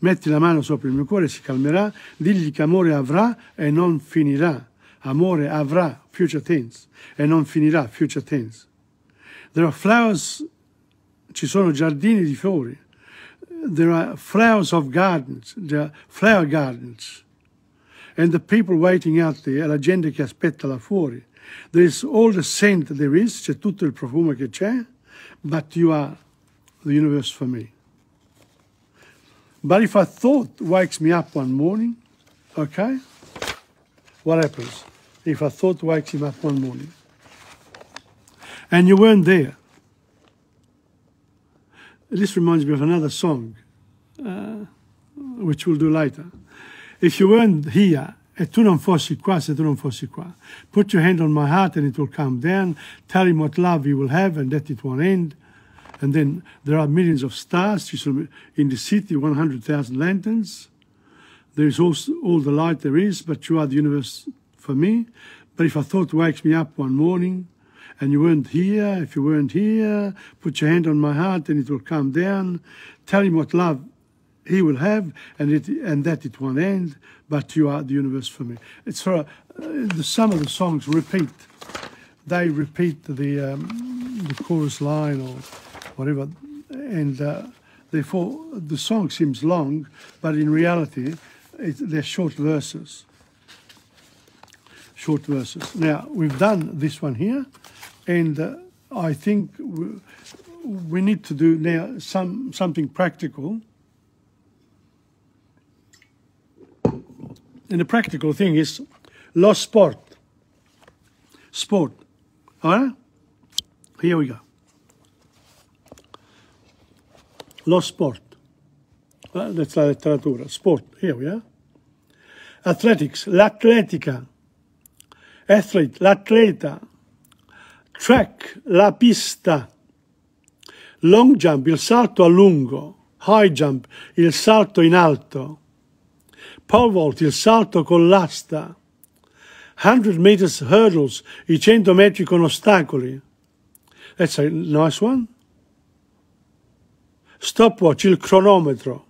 Metti la mano sopra il mio cuore e si calmerà, digli che amore avrà e non finirà. Amore avrà, future tense, e non finirà, future tense. There are flowers, ci sono giardini di fiori. there are flowers of gardens, there are flower gardens, and the people waiting out there, la gente che aspetta là fuori. There is all the scent there is, c'è tutto il profumo che c'è, but you are the universe for me. But if a thought wakes me up one morning, okay, what happens? If a thought wakes him up one morning and you weren't there, this reminds me of another song, uh, which we'll do later. If you weren't here, et tu non fossi qua se tu non fossi qua. Put your hand on my heart and it will come down. Tell him what love he will have and that it won't end. And then there are millions of stars in the city, 100,000 lanterns. There is also all the light there is, but you are the universe for me. But if a thought wakes me up one morning, and you weren't here, if you weren't here, put your hand on my heart and it will come down. Tell him what love he will have and, it, and that it won't end, but you are the universe for me. It's for uh, the, some of the songs repeat. They repeat the, um, the chorus line or whatever, and uh, therefore the song seems long, but in reality, it, they're short verses short verses. Now, we've done this one here. And uh, I think we need to do now some something practical. And the practical thing is los sport. Sport. All right? Here we go. Lo sport. Uh, that's la letteratura. Sport. Here we are. Athletics. L'atletica. Athlete. L'atleta. Track, la pista. Long jump, il salto a lungo. High jump, il salto in alto. Pole vault, il salto con l'asta. 100 meters hurdles, i 100 metri con ostacoli. That's a nice one. Stopwatch, il cronometro.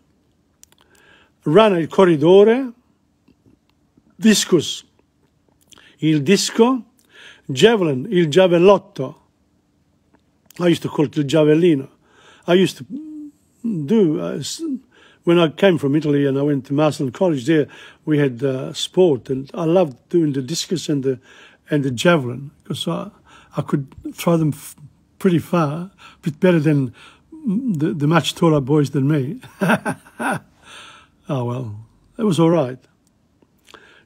Run, il corridore. Discus, il disco javelin, il giavellotto. I used to call it il javellino. I used to do, uh, when I came from Italy and I went to Marston College there, we had uh, sport and I loved doing the discus and the, and the javelin because I, I could throw them pretty far, a bit better than the, the much taller boys than me. oh well, it was all right.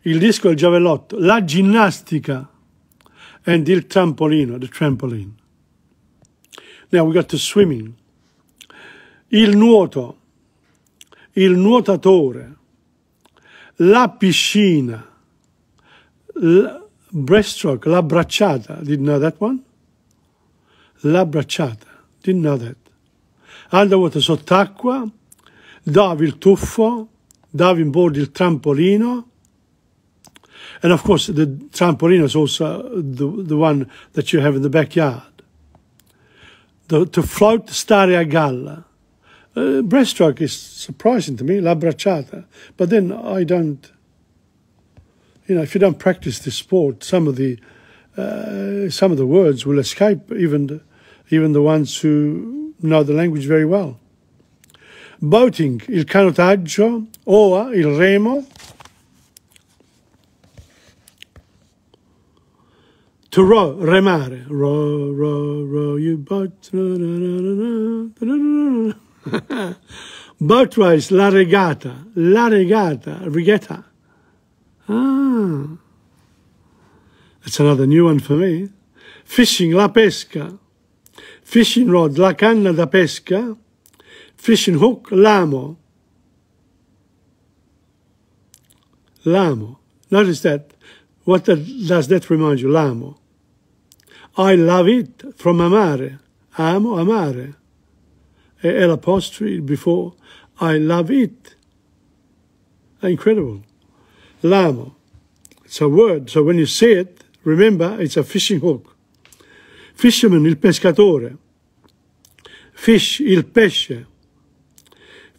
Il disco e il giavellotto, la ginnastica. and il trampolino, the trampoline. Now we got the swimming. Il nuoto, il nuotatore, la piscina, la breaststroke, la bracciata. Didn't know that one? La bracciata. Didn't know that. Underwater sott'acqua, dove il tuffo, dove in bordo il trampolino, And of course, the trampoline is also the, the one that you have in the backyard. The, to float Staria Galla. Uh, breaststroke is surprising to me, la bracciata. But then I don't, you know, if you don't practice this sport, some of the uh, some of the words will escape even the, even the ones who know the language very well. Boating, il canottaggio, oa, il remo, to row, remare. Row, row, row You boat. boat race, la regata, la regata, regatta. Ah, that's another new one for me. Fishing, la pesca. Fishing rod, la canna da pesca. Fishing hook, l'amo. L'amo. Notice that What does that remind you? L'amo. I love it from amare. Amo, amare. E l'apostrophe before I love it. Incredible. L'amo. It's a word. So when you say it, remember it's a fishing hook. Fisherman, il pescatore. Fish, il pesce.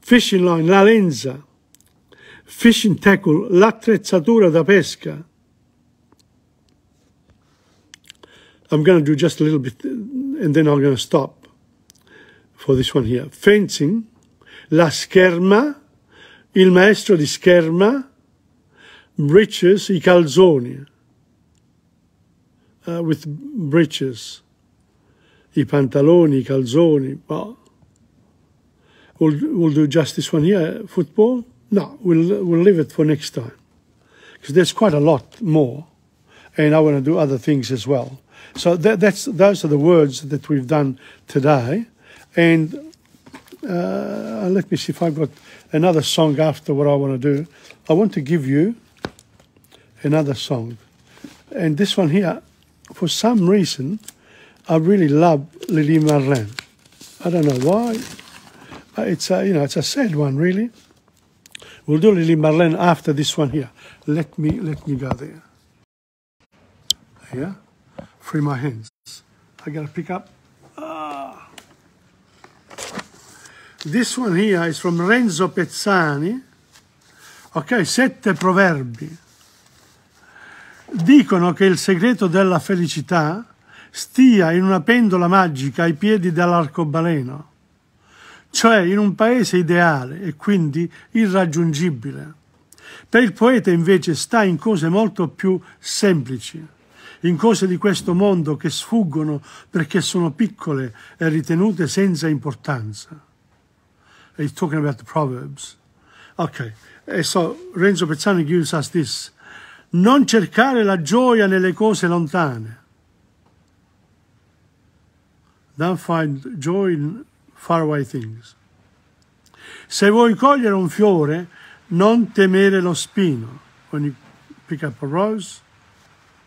Fishing line, la lenza. Fishing tackle, l'attrezzatura da pesca. I'm going to do just a little bit and then I'm going to stop for this one here. Fencing, la scherma, il maestro di scherma, breeches, i calzoni, uh, with breeches, i pantaloni, i calzoni. Well, we'll, we'll do just this one here. Football? No, we'll, we'll leave it for next time because there's quite a lot more and I want to do other things as well. So that, that's those are the words that we've done today, and uh, let me see if I've got another song after what I want to do. I want to give you another song, and this one here, for some reason, I really love Lily Marlene. I don't know why. Uh, it's a you know it's a sad one really. We'll do Lily Marlene after this one here. Let me let me go there. Yeah. free my hands. I gotta pick up. Ah. This one here is from Renzo Pezzani. Ok, sette proverbi. Dicono che il segreto della felicità stia in una pendola magica ai piedi dell'arcobaleno, cioè in un paese ideale e quindi irraggiungibile. Per il poeta invece sta in cose molto più semplici in cose di questo mondo che sfuggono perché sono piccole e ritenute senza importanza. He's talking about the Proverbs. Ok, e so Renzo Pezzani gives us this. Non cercare la gioia nelle cose lontane. Don't find joy in faraway things. Se vuoi cogliere un fiore, non temere lo spino. When you pick up a rose,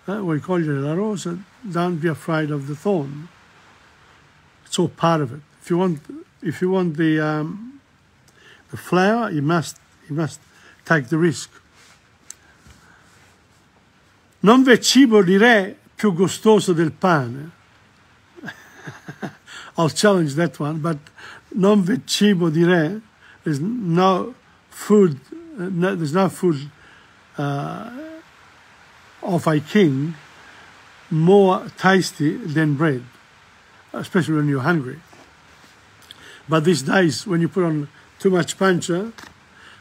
Eh, we call you La Rosa, don't be afraid of the thorn. It's all part of it. If you want, if you want the um, the flower, you must you must take the risk. Non v'è cibo di re più gustoso del pane. I'll challenge that one, but non v'è cibo di re. There's no food. No, there's no food. Uh, of a king more tasty than bread, especially when you're hungry. But these days, when you put on too much pancha,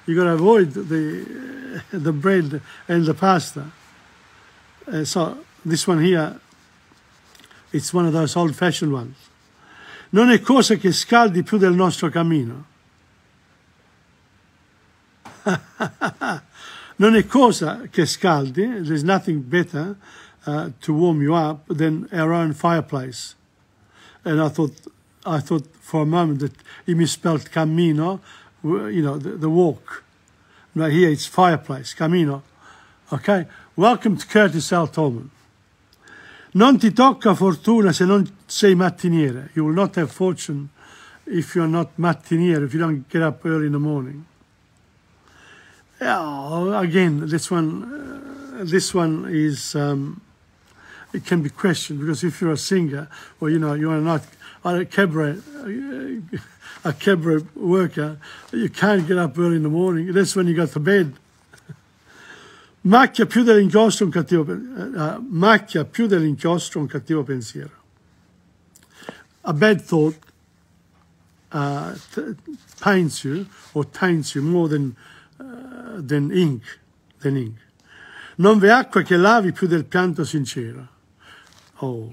you got to avoid the the bread and the pasta. Uh, so this one here, it's one of those old-fashioned ones. Non è cosa che scaldi più del nostro cammino. Non è cosa che scaldi, there's nothing better uh, to warm you up than our own fireplace. And I thought, I thought for a moment that he misspelled camino, you know, the, the walk. No, here it's fireplace, camino. Okay? Welcome to Curtis L. Tolman. Non ti tocca fortuna se non sei mattiniere. You will not have fortune if you're not mattiniere, if you don't get up early in the morning. Yeah, again, this one, uh, this one is um, it can be questioned because if you're a singer or you know you are not a cabaret uh, a cabaret worker, you can't get up early in the morning. That's when you go to bed. Macchia più dell'inchiostro un cattivo uh, uh, macchia più dell'inchiostro un cattivo pensiero. A bad thought uh, pains you or taints you more than than ink, than ink. Non v'è acqua che lavi più del pianto sincero. Oh.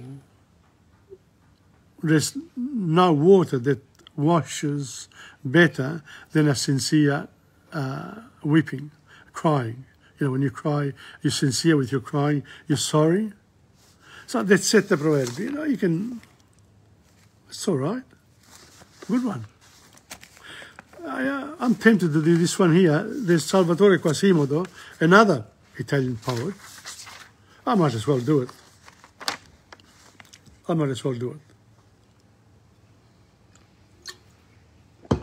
There's no water that washes better than a sincere uh, weeping, crying. You know, when you cry, you're sincere with your crying, you're sorry. So that's set the proverb. You know, you can, it's all right. Good one. I, am uh, tempted to do this one here. There's Salvatore Quasimodo, another Italian poet. I might as well do it. I might as well do it.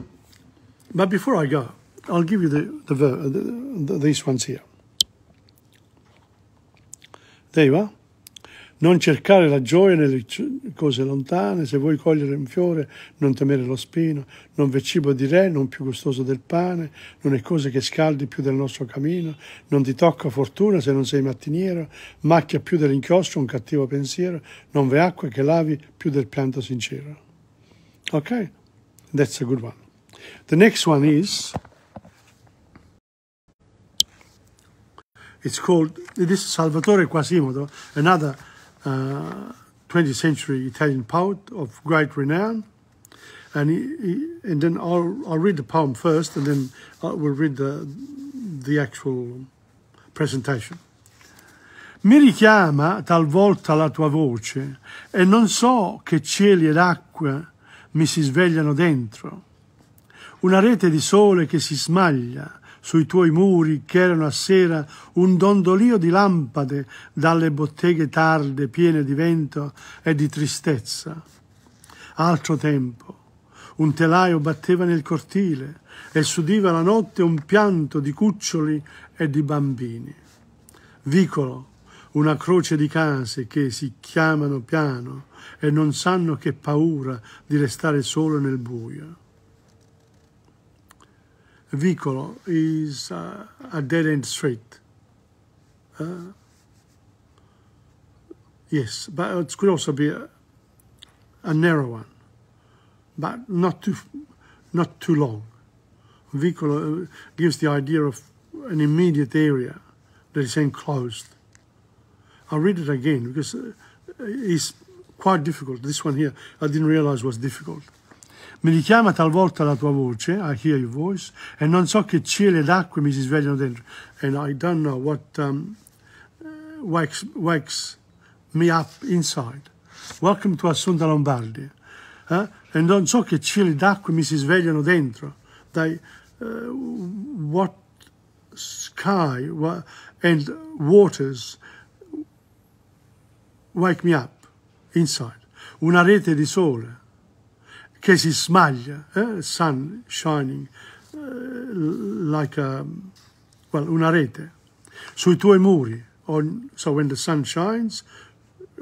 But before I go, I'll give you the, the, the, the these ones here. There you are. Non cercare la gioia nelle cose lontane, se vuoi cogliere un fiore, non temere lo spino, non v'è cibo di re, non più gustoso del pane, non è cosa che scaldi più del nostro cammino, non ti tocca fortuna se non sei mattiniero, macchia più dell'inchiostro un cattivo pensiero, non v'è acqua che lavi più del pianto sincero. Ok? That's a good one. The next one is it's called this is Salvatore Quasimodo, another uh, 20th century Italian poet of great renown. And, he, he, and then I'll, I'll read the poem first and then I will read the, the actual presentation. Mi richiama talvolta la tua voce e non so che cieli ed acque mi si svegliano dentro. Una rete di sole che si smaglia sui tuoi muri che erano a sera un dondolio di lampade dalle botteghe tarde piene di vento e di tristezza. Altro tempo, un telaio batteva nel cortile e s'udiva la notte un pianto di cuccioli e di bambini. Vicolo, una croce di case che si chiamano piano e non sanno che paura di restare solo nel buio. vehicle is uh, a dead-end street. Uh, yes, but it could also be a, a, narrow one, but not too, not too long. Vehicle uh, gives the idea of an immediate area that is enclosed. I'll read it again because uh, it's quite difficult. This one here, I didn't realize was difficult. Mi richiama talvolta la tua voce, I hear your voice, e non so che cieli ed acque mi si svegliano dentro. And I don't know what um, uh, wakes, wakes me up inside. Welcome to Assunta Lombardi. Eh? E non so che cieli d'acqua mi si svegliano dentro. Dai, uh, what sky wha and waters wake me up inside. Una rete di sole. che si smaglia, eh? sun shining, eh, like a, um, well, una rete, sui tuoi muri, on, so when the sun shines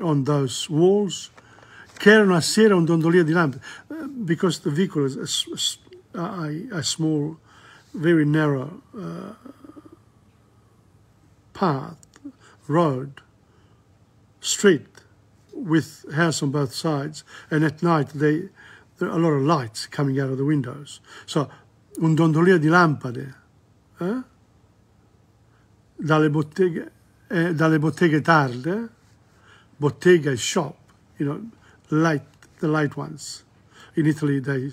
on those walls, che era una sera un dondolio di lampe, uh, because the vehicle is a, a, a small, very narrow uh, path, road, street, with house on both sides, and at night they there are a lot of lights coming out of the windows. So, un dondolio di lampade eh? dalle, botteghe, eh, dalle botteghe tarde, bottega is shop, you know, light, the light ones. In Italy, they,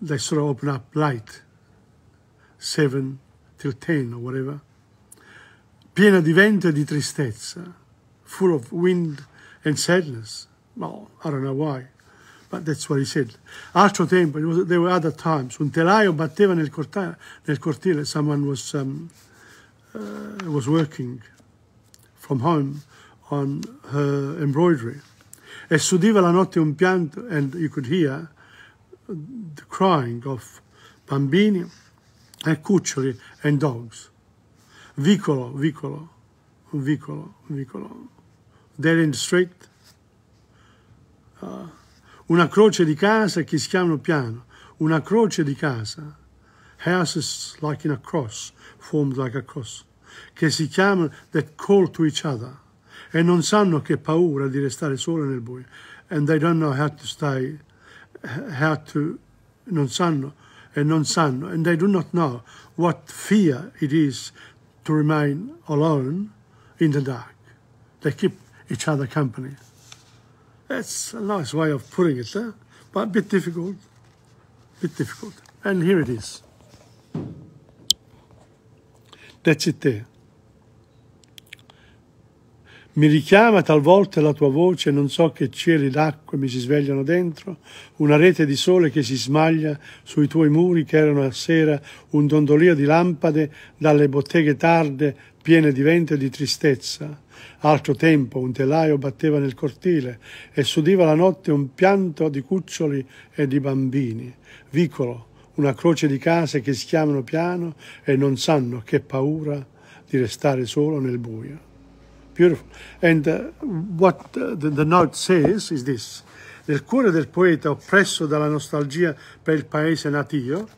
they sort of open up light, 7 till 10 or whatever. Piena di vento e di tristezza, full of wind and sadness. Well, I don't know why. But that's what he said. Altro tempo, was, there were other times. Un telaio batteva nel, In nel cortile. Someone was, um, uh, was working from home on her embroidery. E s'udiva la notte un pianto, and you could hear the crying of bambini and cuccioli and dogs. Vicolo, vicolo, vicolo, vicolo. There in the street. Uh, Una croce di casa che si chiama piano. Una croce di casa. houses like in a cross, formed like a cross. Che si chiamano that call to each other. E non sanno che paura di restare solo nel buio. And they don't know how to stay, how to, non sanno, e non sanno. And they do not know what fear it is to remain alone in the dark. They keep each other company. That's a nice way of putting it there, but a bit difficult, a bit difficult. And here it is. That's it there. Mi richiama talvolta la tua voce, non so che cieli d'acqua mi si svegliano dentro, una rete di sole che si smaglia sui tuoi muri che erano a sera un dondolio di lampade dalle botteghe tarde piene di vento e di tristezza. Altro tempo un telaio batteva nel cortile e s'udiva la notte un pianto di cuccioli e di bambini. Vicolo, una croce di case che si chiamano piano e non sanno che paura di restare solo nel buio. Beautiful. And uh, what the, the note says is this. Nel cuore del poeta, oppresso dalla nostalgia per il paese natio,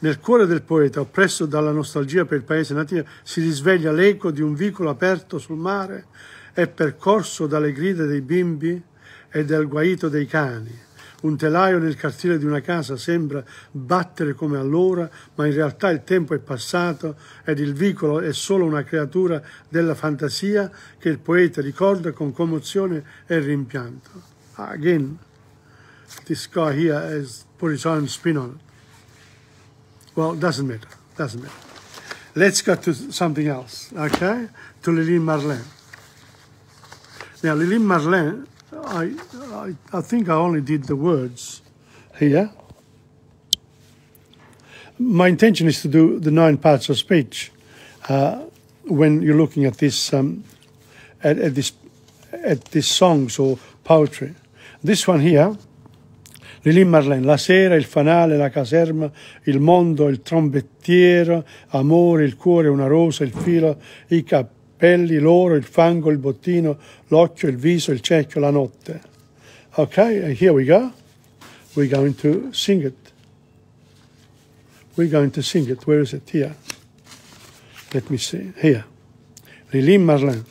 Nel cuore del poeta, oppresso dalla nostalgia per il paese natio, si risveglia l'eco di un vicolo aperto sul mare e percorso dalle grida dei bimbi e dal guaito dei cani. Un telaio nel cartile di una casa sembra battere come allora, ma in realtà il tempo è passato ed il vicolo è solo una creatura della fantasia che il poeta ricorda con commozione e rimpianto. Again, this guy here is put his own spin on it. Well, it doesn't matter. Doesn't matter. Let's go to something else, okay? To Lili Marlene. Now, Lili Marlene, I, I, I think I only did the words here. My intention is to do the nine parts of speech uh, when you're looking at this, um, at, at this, at this songs or poetry. This one here Lilin Marlene, la sera, il fanale, la caserma, il mondo, il trombettiero, amore, il cuore, una rosa, il filo, i cappelli, l'oro, il fango, il bottino, l'occhio, il viso, il cerchio, la notte. Okay, here we go. We're going to sing it. We're going to sing it. Where is it? Here. Let me see. Here. Lilin Marlene.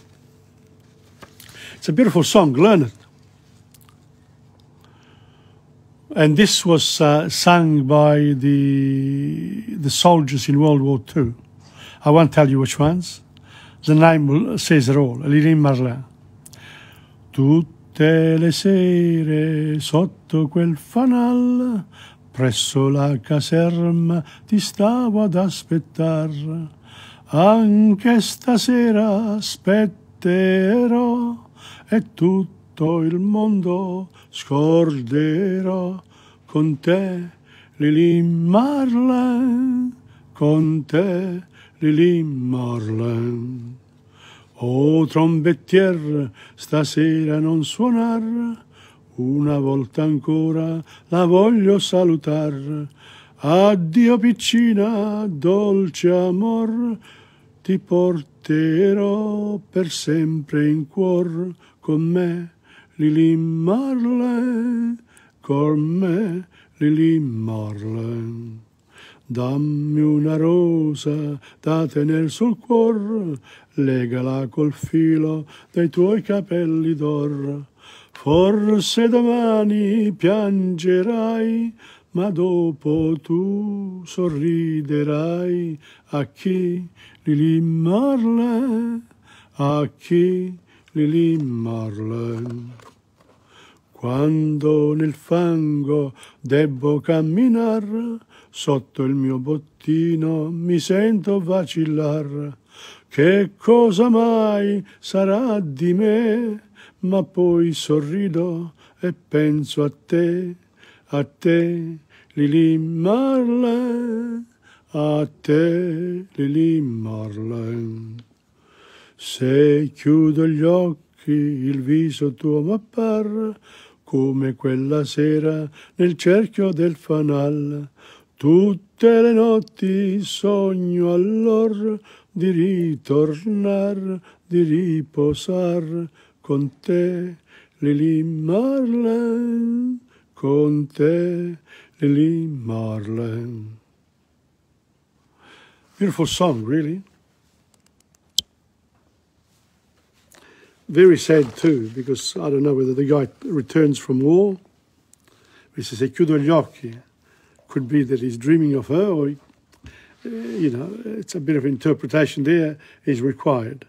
It's a beautiful song. Learn it. and this was uh, sung by the the soldiers in World War II. I won't tell you which ones. The name says it all. Lirin Marlin. Tutte le sere sotto quel fanal presso la caserma ti stavo ad aspettar. Anche stasera aspetterò e tutto tutto il mondo scorderò con te Lili Marlen, con te Lili Marlen. O trombettier, stasera non suonar, una volta ancora la voglio salutar. Addio piccina, dolce amor, ti porterò per sempre in cuor con me. Lili Marley, con me Lili Marley. Dammi una rosa da tener sul cuor, legala col filo dei tuoi capelli d'or. Forse domani piangerai, ma dopo tu sorriderai a chi Lili limarle, a chi Lily Marlen. Quando nel fango debbo camminar, sotto il mio bottino mi sento vacillar. Che cosa mai sarà di me? Ma poi sorrido e penso a te, a te, Lili Marlen, a te, Lili Marlen. Se chiudo gli occhi il viso tuo m'apparra come quella sera nel cerchio del fanal. Tutte le notti sogno allor di ritornar, di riposar con te, Lili Marlen, con te, Lili Marlen. Beautiful song, really. very sad too, because I don't know whether the guy returns from war. This is Could be that he's dreaming of her, or, eh, you know, it's a bit of interpretation there is required.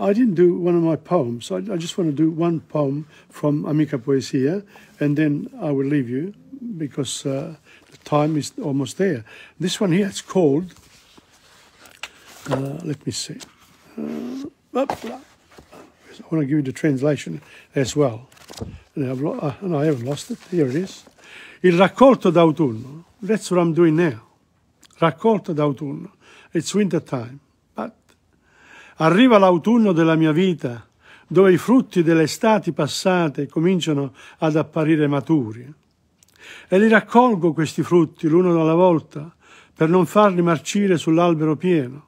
I didn't do one of my poems. I, I just want to do one poem from Amica Poesia, and then I will leave you because uh, the time is almost there. This one here, it's called, uh, let me see. Uh, I want to give you the translation as well. And, I've, uh, and I haven't lost it. Here it is. Il raccolto d'autunno. That's what I'm doing now. Raccolto d'autunno. It's winter time. But arriva l'autunno della mia vita, dove i frutti delle estati passate cominciano ad apparire maturi. E li raccolgo questi frutti l'uno alla volta, per non farli marcire sull'albero pieno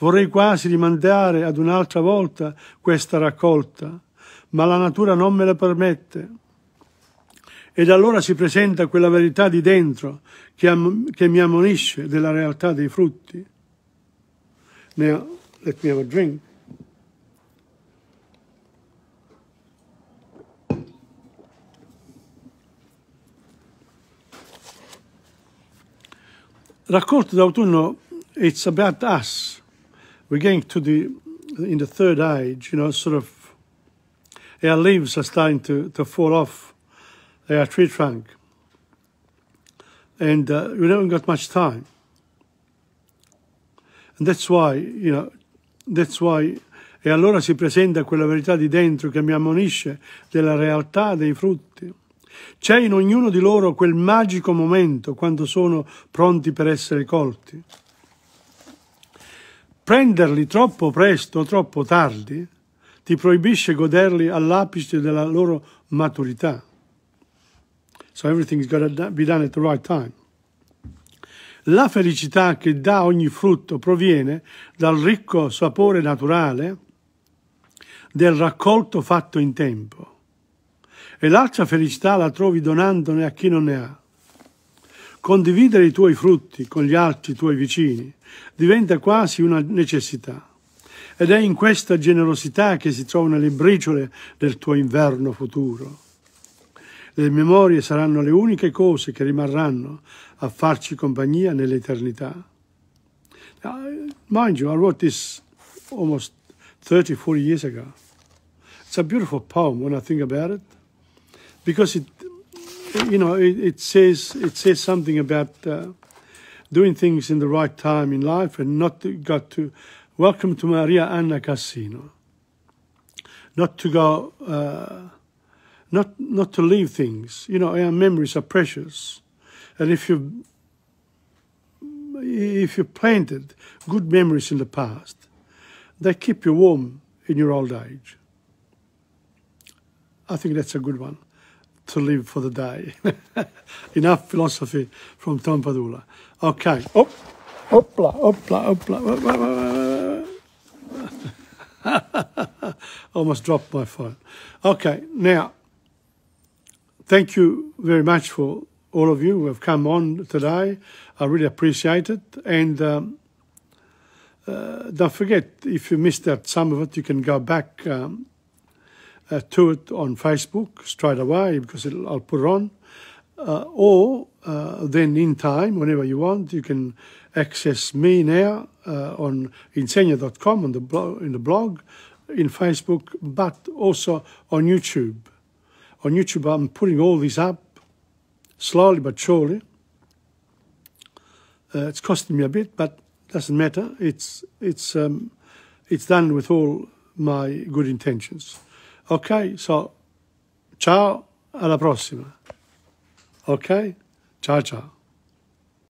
Vorrei quasi rimandare ad un'altra volta questa raccolta, ma la natura non me la permette. Ed allora si presenta quella verità di dentro che, che mi ammonisce della realtà dei frutti. Now, let me have a drink. Raccolto d'autunno It's About Us we're getting to the in the third age, you know, sort of our leaves are starting to, to fall off our tree trunk. And uh, we haven't got much time. And that's why, you know, that's why. E allora si presenta quella verità di dentro che mi ammonisce della realtà dei frutti. C'è in ognuno di loro quel magico momento quando sono pronti per essere colti. Prenderli troppo presto o troppo tardi ti proibisce goderli all'apice della loro maturità. So everything's to be done at the right time. La felicità che dà ogni frutto proviene dal ricco sapore naturale del raccolto fatto in tempo. E l'altra felicità la trovi donandone a chi non ne ha. Condividere i tuoi frutti con gli altri tuoi vicini diventa quasi una necessità. Ed è in questa generosità che si trovano le briciole del tuo inverno futuro. Le memorie saranno le uniche cose che rimarranno a farci compagnia nell'eternità. Ah, mind you, I wrote this almost 30, 40 years ago. It's a beautiful poem when I think about it, because it you know, it, it, says it says something about uh, doing things in the right time in life and not to, got to. Welcome to Maria Anna Cassino. Not to go, uh, not not to leave things. You know, our memories are precious, and if you if you planted good memories in the past, they keep you warm in your old age. I think that's a good one to live for the day. Enough philosophy from Tom Padula. Okay. Oh, opla, opla, opla. Almost dropped my phone. Okay, now, thank you very much for all of you who have come on today. I really appreciate it. And um, uh, don't forget, if you missed out some of it, you can go back. Um, uh, to it on Facebook straight away because I'll put it on. Uh, or uh, then in time, whenever you want, you can access me now uh, on insenia.com on the blog, in the blog, in Facebook, but also on YouTube. On YouTube, I'm putting all this up slowly but surely. Uh, it's costing me a bit, but doesn't matter. It's it's um, it's done with all my good intentions. Ok? So, ciao, alla prossima. Ok? Ciao ciao.